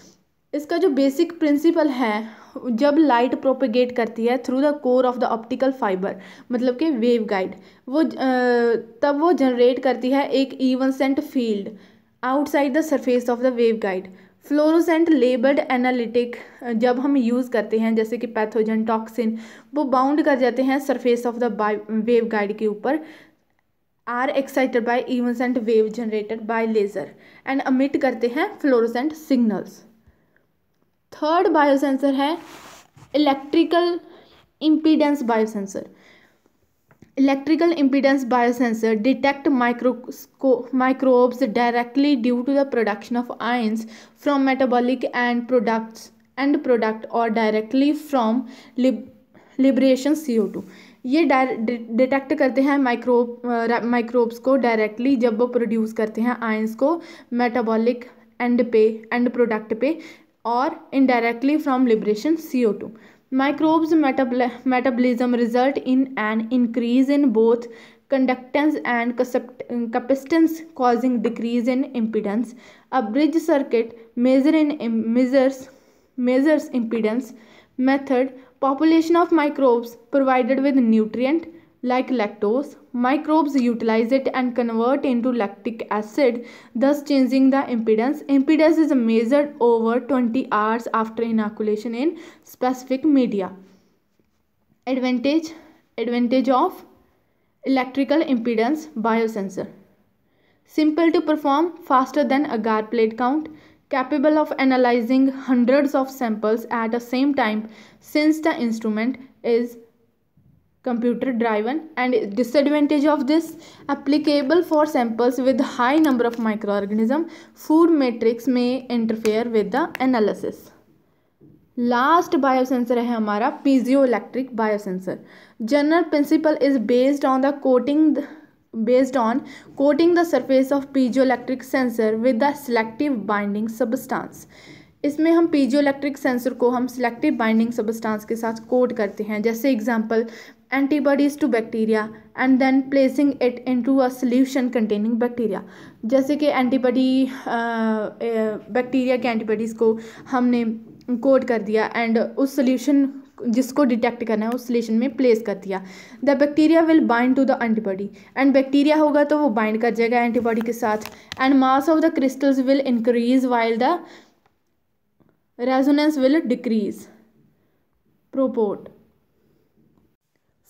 इसका जो basic principle है जब light propagate करती है through the core of the optical fibre मतलब कि wave guide वो तब वो जनरेट करती है एक सेंट field outside the surface of the waveguide fluorescent labelled analytic जब हम यूज़ करते हैं जैसे कि पैथोजन टॉक्सिन वो बाउंड कर जाते हैं surface of the waveguide के ऊपर are excited by evanescent wave generated by laser and emit करते हैं फ्लोरोसेंट सिग्नल्स थर्ड बायोसेंसर है electrical impedance biosensor electrical impedance biosensor detect माइक्रोस्को microbes directly due to the production of ions from metabolic end products and product और directly from liberation C O two ये detect करते हैं microbe microbes uh, को directly जब वो produce करते हैं आयंस को मेटाबॉलिक एंड पे एंड प्रोडक्ट पे or indirectly from liberation CO2. Microbes metabol metabolism result in an increase in both conductance and capacitance causing decrease in impedance. A bridge circuit measure in, measures, measures impedance method population of microbes provided with nutrient like lactose Microbes utilize it and convert into lactic acid, thus changing the impedance. Impedance is measured over 20 hours after inoculation in specific media. Advantage Advantage of electrical impedance biosensor. Simple to perform, faster than agar plate count, capable of analyzing hundreds of samples at the same time since the instrument is computer driven and disadvantage of this applicable for samples with high number of microorganism food matrix may interfere with the analysis last biosensor है हमारा piezoelectric biosensor general principle is based on the coating based on coating the surface of piezoelectric sensor with the selective binding substance इसमें हम piezo electric sensor को हम selective binding substance के साथ coat करते हैं जैसे example antibodies to bacteria and then placing it into a solution containing bacteria जैसे कि एंटीबॉडी बैक्टीरिया के एंटीबॉडीज़ को हमने कोड कर दिया एंड उस सोल्यूशन जिसको डिटेक्ट करना है उस सोल्यूशन में प्लेस कर दिया the bacteria will bind to the antibody and bacteria होगा तो वो बाइंड कर जाएगा एंटीबॉडी के साथ and mass of the crystals will increase while the resonance will decrease प्रोपोर्ट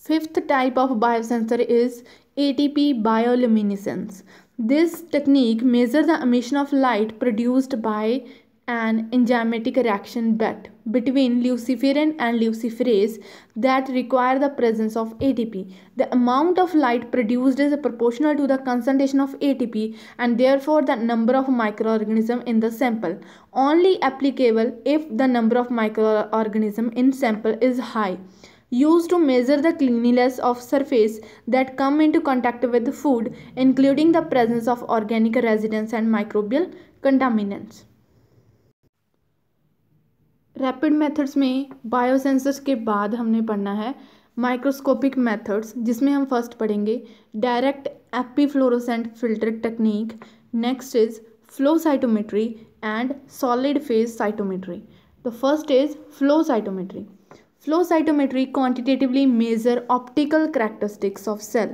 Fifth type of biosensor is ATP bioluminescence. This technique measures the emission of light produced by an enzymatic reaction bet between luciferin and luciferase that require the presence of ATP. The amount of light produced is proportional to the concentration of ATP and therefore the number of microorganisms in the sample. Only applicable if the number of microorganisms in sample is high. used to measure the cleanliness of surface that come into contact with food including the presence of organic residents and microbial contaminants rapid methods में biosensors के बाद हमने पढ़ना है microscopic methods जिसमें हम first पढ़ेंगे direct epifluorescent filter technique next is flow cytometry and solid phase cytometry. The first is flow cytometry. Flow cytometry quantitatively measure optical characteristics of cell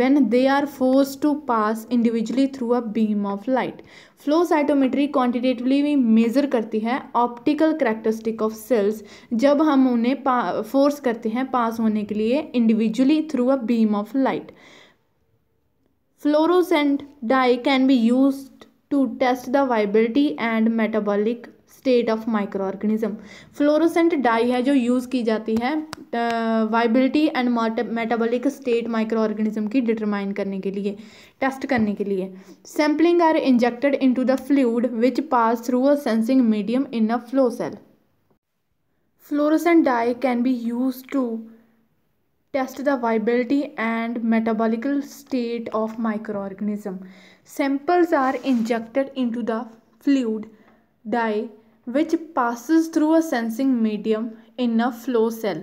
when they are forced to pass individually through a beam of light. Flow cytometry quantitatively measure करती है optical characteristic of cells जब हम उन्हें force करते हैं pass होने के लिए individually through a beam of light. Fluorescent dye can be used to test the viability and metabolic state of micro microorganism fluorescent dye है जो यूज़ की जाती है viability and metabolic state micro organism की determine करने के लिए test करने के लिए sampling are injected into the fluid which pass through a sensing medium in a flow cell fluorescent dye can be use to test the the and and state of micro microorganism samples are injected into the fluid dye which passes through a sensing medium in a flow cell.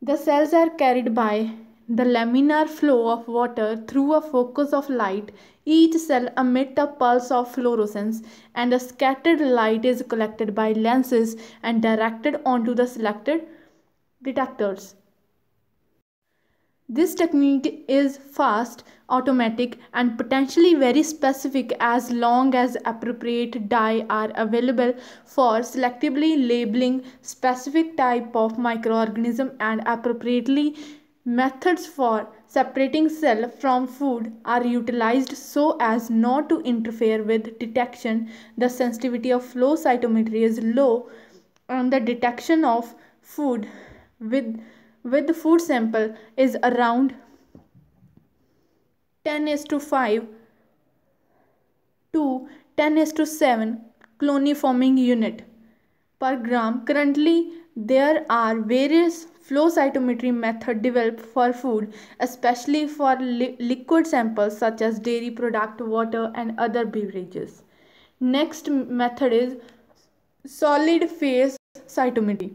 The cells are carried by the laminar flow of water through a focus of light. Each cell emits a pulse of fluorescence and the scattered light is collected by lenses and directed onto the selected detectors. This technique is fast, automatic and potentially very specific as long as appropriate dye are available for selectively labeling specific type of microorganism and appropriately methods for separating cell from food are utilized so as not to interfere with detection. The sensitivity of flow cytometry is low and the detection of food with with food sample is around 10 is to 5 to 10 is to 7 cloniforming unit per gram. Currently, there are various flow cytometry method developed for food, especially for li liquid samples such as dairy product, water and other beverages. Next method is solid phase cytometry.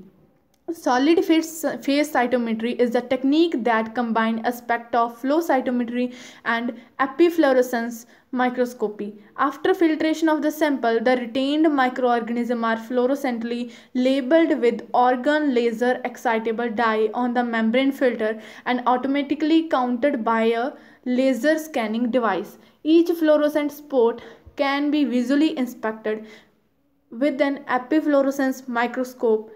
Solid phase, cytometry is the technique that combines aspect of flow cytometry and epifluorescence microscopy. After filtration of the sample, the retained microorganisms are fluorescently labeled with organ laser excitable dye on the membrane filter and automatically counted by a laser scanning device. Each fluorescent spot can be visually inspected with an epifluorescence microscope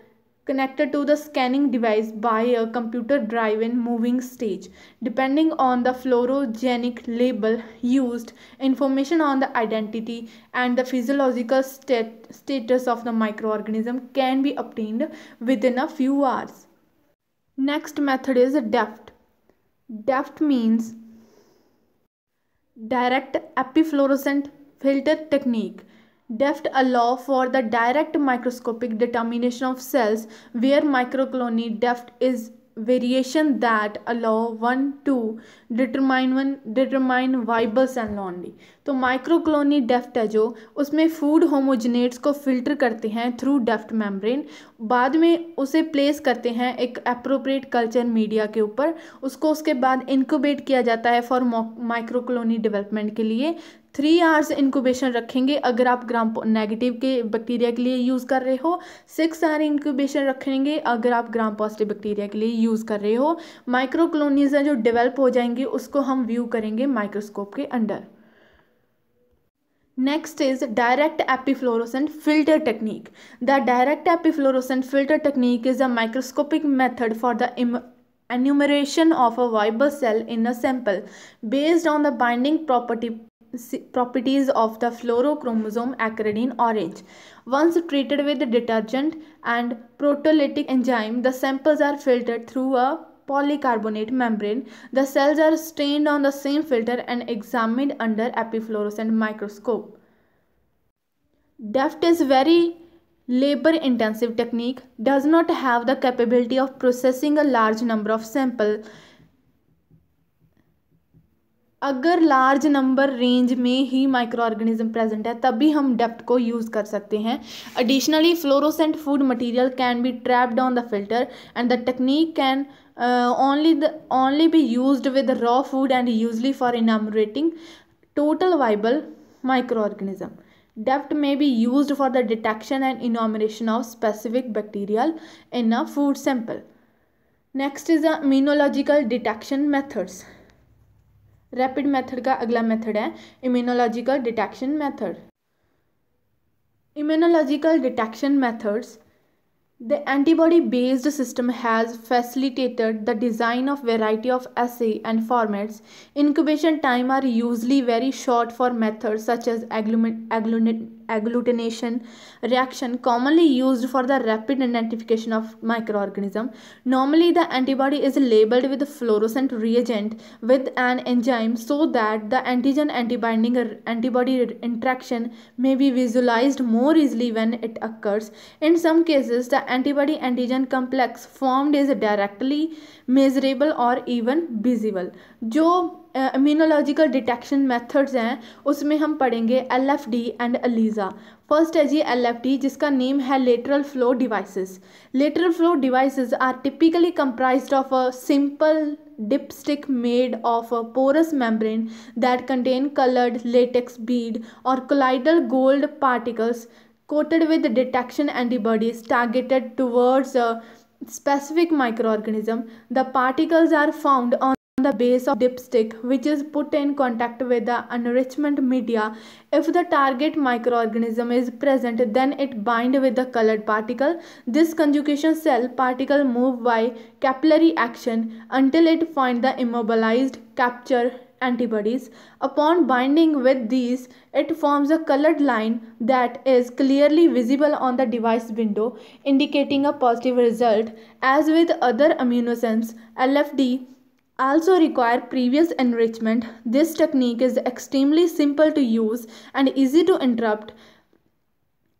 connected to the scanning device by a computer driven moving stage. Depending on the fluorogenic label used, information on the identity and the physiological stat- status of the microorganism can be obtained within a few hours. Next method is DEFT. DEFT means Direct Epifluorescent Filter Technique Deft allow for the direct microscopic determination of cells where microcolony depth is variation that allow one to determine one determine viable cell only तो माइक्रोक्लोनी डेफ्ट है जो उसमें food होमोजनेट्स को filter करते हैं through डेफ्ट membrane बाद में उसे प्लेस करते हैं एक अप्रोप्रिएट कल्चर मीडिया के ऊपर उसको उसके बाद इनक्यूबेट किया जाता है फॉर माइक्रोक्लोनी डेवलपमेंट के लिए थ्री आवर्स इंक्यूबेशन रखेंगे अगर आप ग्राम नेगेटिव के बैक्टीरिया के लिए यूज़ कर रहे हो सिक्स आर इंक्यूबेशन रखेंगे अगर आप ग्राम पॉजिटिव बैक्टीरिया के लिए यूज़ कर रहे हो माइक्रोक्लोनीज जो डेवलप हो जाएंगे उसको हम व्यू करेंगे माइक्रोस्कोप के under next is direct epifluorescent filter technique the direct epifluorescent filter technique is a microscopic method for the enumeration of a viable cell in a sample based on the binding property properties of the fluorochromosome acridine orange. Once treated with detergent and proteolytic enzyme, the samples are filtered through a polycarbonate membrane. The cells are stained on the same filter and examined under epifluorescent microscope. DEFT is very labor intensive technique, does not have the capability of processing a large number of samples अगर large number range में ही micro microorganism present है तभी हम डेप्ट को use कर सकते हैं additionally fluorescent food material can be trapped on the filter and the technique can only the only be use with raw food and usually for enumerating total viable micro microorganism DEFT may be use for the detection and enumeration of specific bacterial in a food sample next is a immunological detection methods rapid method का अगला method है immunological detection method immunological detection methods the antibody based system has facilitated the design of variety of assay and formats incubation time are usually very short for methods such as एग्लूमिट एग्लूनिट agglutination reaction commonly used for the rapid identification of microorganism. Normally the antibody is labeled with a fluorescent reagent with an enzyme so that the antigen binding antibody interaction may be visualized more easily when it occurs. In some cases the antibody antigen complex formed is directly measurable or even visible. जो immunological detection methods हैं उसमें हम पढ़ेंगे L F D and ELISA first है जी L F D जिसका name है lateral flow devices lateral flow devices are typically comprise of a simple dipstick made of a porous membrane that contain coloured latex bead or colloidal gold particles coated with detection antibodies targeted towards specific microorganism the particles are found on the base of dipstick which is put in contact with the enrichment media. If the target microorganism is present then it binds with the colored particle. This conjugation cell particle move by capillary action until it find the immobilized capture antibodies. Upon binding with these, it forms a colored line that is clearly visible on the device window, indicating a positive result. As with other immunosens, LFD also require previous enrichment. This technique is extremely simple to use and easy to interrupt.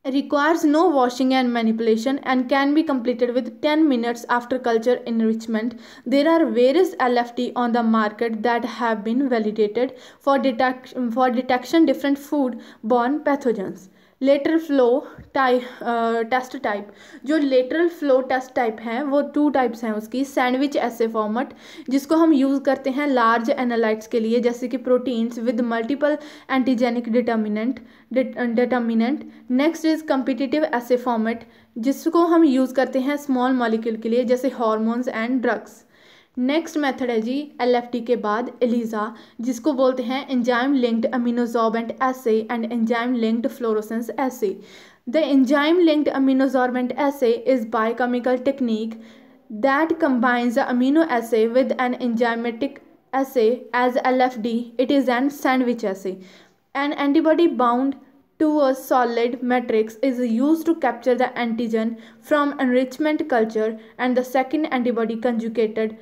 Requires no washing and manipulation and can be completed with 10 minutes after culture enrichment. There are various LFT on the market that have been validated for, detect- for detection different food-borne pathogens. Lateral flow type test type जो lateral flow test type है वो two types हैं उसकी sandwich ऐसे format जिसको हम use करते हैं लार्ज एनालाइट्स के लिए जैसे कि proteins with multiple antigenic determinant determinant next is competitive assay format जिसको हम यूज़ करते हैं स्मॉल मॉलिक्यूल के लिए जैसे hormones and drugs next method है जी एलएफटी के बाद एलिज़ा जिसको बोलते हैं enzyme linked immunosorbent assay and enzyme linked fluorescence assay the enzyme linked immunosorbent assay is biochemical technique that combines the amino assay with an enzymatic assay as LFD. It is an sandwich assay. An antibody bound to a solid matrix is used to capture the antigen from enrichment culture and the second antibody conjugated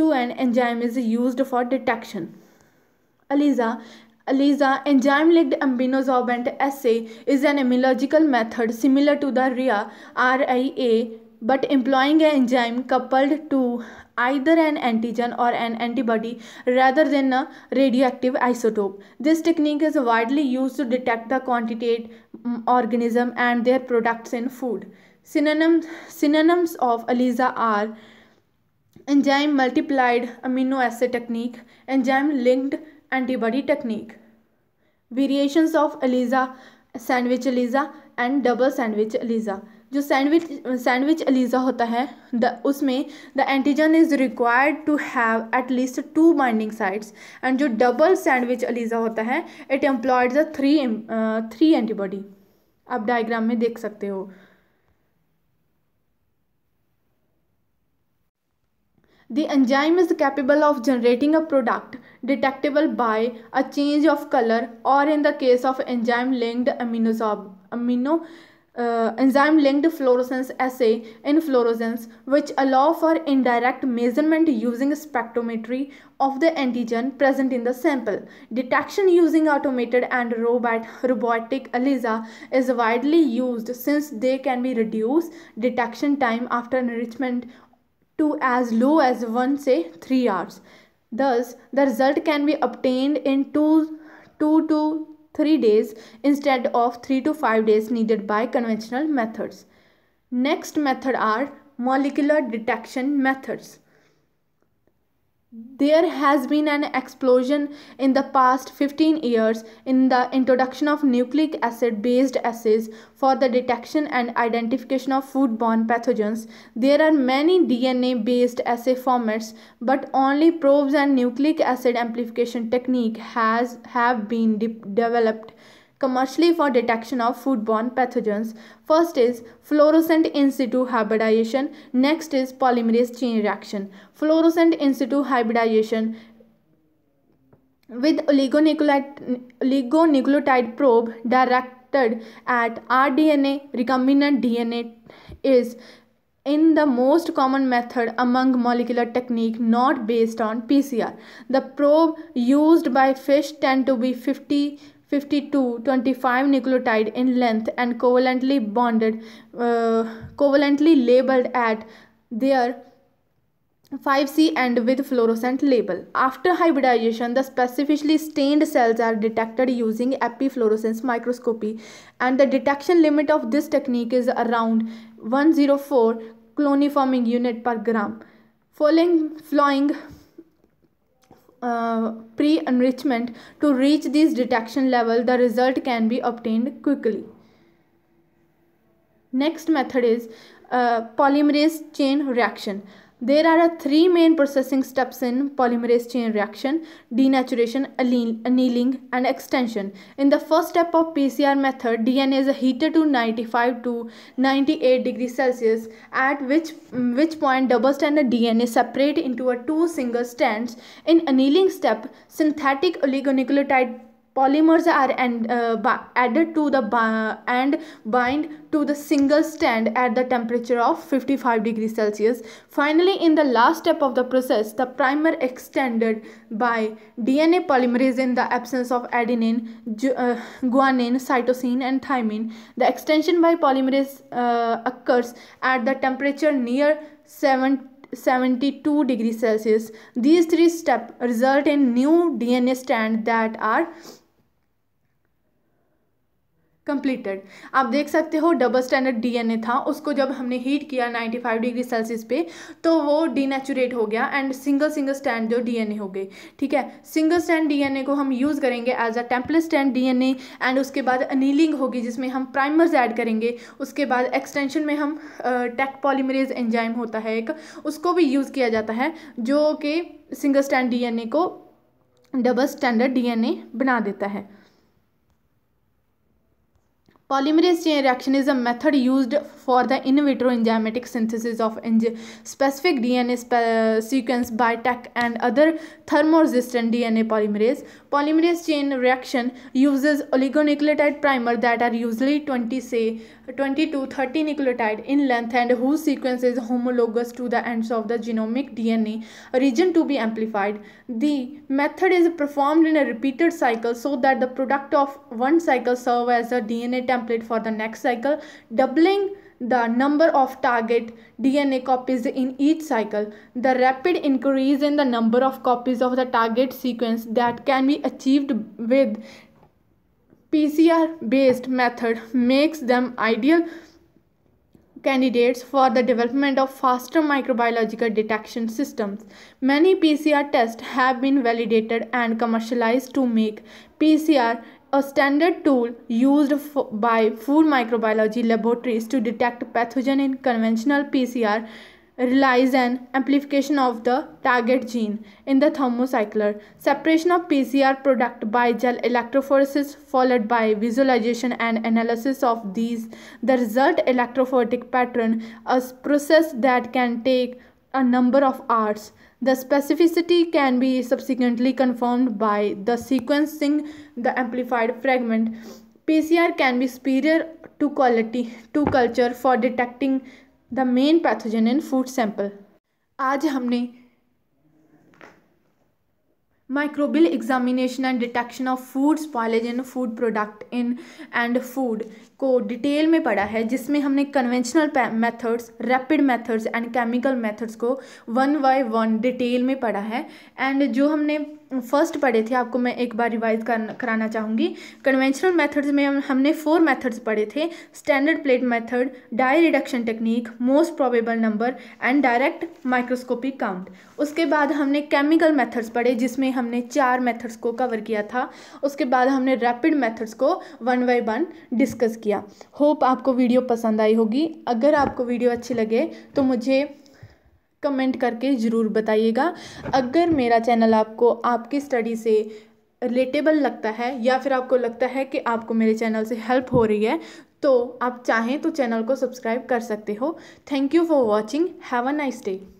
2 enzyme is used for detection. ELISA ELISA enzyme-linked aminosorbent assay is an immunological method similar to the RIA, RIA but employing an enzyme coupled to either an antigen or an antibody rather than a radioactive isotope. This technique is widely used to detect the quantitate mm, organism and their products in food. Synonyms, synonyms of ELISA are enzyme multiplied amino acid technique enzyme linked antibody technique variations of ELISA sandwich ELISA and double sandwich ELISA जो sandwich sandwich ELISA होता है the उसमें the antigen is required to have at least two binding sites and जो double sandwich ELISA होता है it employed the three three antibody आप diagram में देख सकते हो The enzyme is capable of generating a product detectable by a change of color or in the case of enzyme linked aminosob amino uh, enzyme linked fluorescence assay in fluorescence which allow for indirect measurement using spectrometry of the antigen present in the sample detection using automated and robot robotic ELISA is widely used since they can be reduced detection time after enrichment to as low as one say 3 hours. Thus, the result can be obtained in 2, two to 3 days instead of 3 to 5 days needed by conventional methods. Next method are molecular detection methods there has been an explosion in the past 15 years in the introduction of nucleic acid based assays for the detection and identification of foodborne pathogens there are many dna based assay formats but only probes and nucleic acid amplification technique has have been de- developed commercially for detection of foodborne pathogens. First is fluorescent in situ hybridization. Next is polymerase chain reaction. Fluorescent in situ hybridization with oligonucleotide probe directed at rDNA recombinant DNA is in the most common method among molecular technique not based on PCR. The probe used by fish tend to be 50 52 25 nucleotide in length and covalently bonded uh, covalently labeled at their 5C end with fluorescent label. After hybridization, the specifically stained cells are detected using epifluorescence microscopy and the detection limit of this technique is around 104 cloniforming unit per gram. Following, flowing uh, pre-enrichment to reach this detection level, the result can be obtained quickly. Next method is uh, polymerase chain reaction. There are three main processing steps in polymerase chain reaction, denaturation, annealing and extension. In the first step of PCR method, DNA is heated to 95 to 98 degrees Celsius at which, which point double-stranded DNA separate into a two single strands. In annealing step, synthetic oligonucleotide polymers are and, uh, added to the and bind to the single strand at the temperature of 55 degrees celsius finally in the last step of the process the primer extended by dna polymerase in the absence of adenine uh, guanine cytosine and thymine the extension by polymerase uh, occurs at the temperature near 7 72 degrees celsius these three steps result in new dna strand that are completed आप देख सकते हो double standard DNA था उसको जब हमने heat किया 95 degree Celsius पे तो वो डीनेचुरेट हो गया एंड सिंगल सिंगल स्टैंड जो डीएनए हो गए ठीक है सिंगल स्टैंड डीएनए को हम यूज़ करेंगे as a template strand DNA and उसके बाद अनिलिंग होगी जिसमें हम प्राइमर्स ऐड करेंगे उसके बाद एक्सटेंशन में हम टेक पॉलीमरेज एंजाइम होता है एक उसको भी यूज़ किया जाता है जो कि सिंगल स्टैंड डी को डबल स्टैंडर्ड डी बना देता है Polymerase chain reaction is a method used for the in vitro enzymatic synthesis of specific DNA spe sequence by TAC and other thermoresistant DNA polymerase. Polymerase chain reaction uses oligonucleotide primer that are usually 20 say 20 to 30 nucleotide in length and whose sequence is homologous to the ends of the genomic DNA region to be amplified. The method is performed in a repeated cycle so that the product of one cycle serve as a DNA template for the next cycle, doubling the number of target DNA copies in each cycle, the rapid increase in the number of copies of the target sequence that can be achieved with PCR based method makes them ideal candidates for the development of faster microbiological detection systems. Many PCR tests have been validated and commercialized to make PCR a standard tool used by food microbiology laboratories to detect pathogen in conventional PCR relies on amplification of the target gene in the thermocycler. Separation of PCR product by gel electrophoresis followed by visualization and analysis of these. The result electrophoretic pattern, a process that can take a number of hours. The specificity can be subsequently confirmed by the sequencing the amplified fragment. PCR can be superior to quality to culture for detecting the main pathogen in food sample. आज हमने microbial examination and detection of foods in food product in and food को detail में पढ़ा है जिसमें हमने conventional methods rapid methods and chemical methods को one by one detail में पढ़ा है एंड जो हमने फर्स्ट पढ़े थे आपको मैं एक बार रिवाइज कराना चाहूँगी कन्वेंशनल मेथड्स में हमने फोर मेथड्स पढ़े थे standard plate method dye reduction technique most probable number and direct microscopic count उसके बाद हमने केमिकल मेथड्स पढ़े जिसमें हमने चार मेथड्स को कवर किया था उसके बाद हमने रैपिड मेथड्स को वन बाई वन डिस्कस किया होप आपको वीडियो पसंद आई होगी अगर आपको वीडियो अच्छी लगे तो मुझे कमेंट करके ज़रूर बताइएगा अगर मेरा चैनल आपको आपकी स्टडी से रिलेटेबल लगता है या फिर आपको लगता है कि आपको मेरे चैनल से हेल्प हो रही है तो आप चाहें तो चैनल को सब्सक्राइब कर सकते हो thank you for watching have a nice day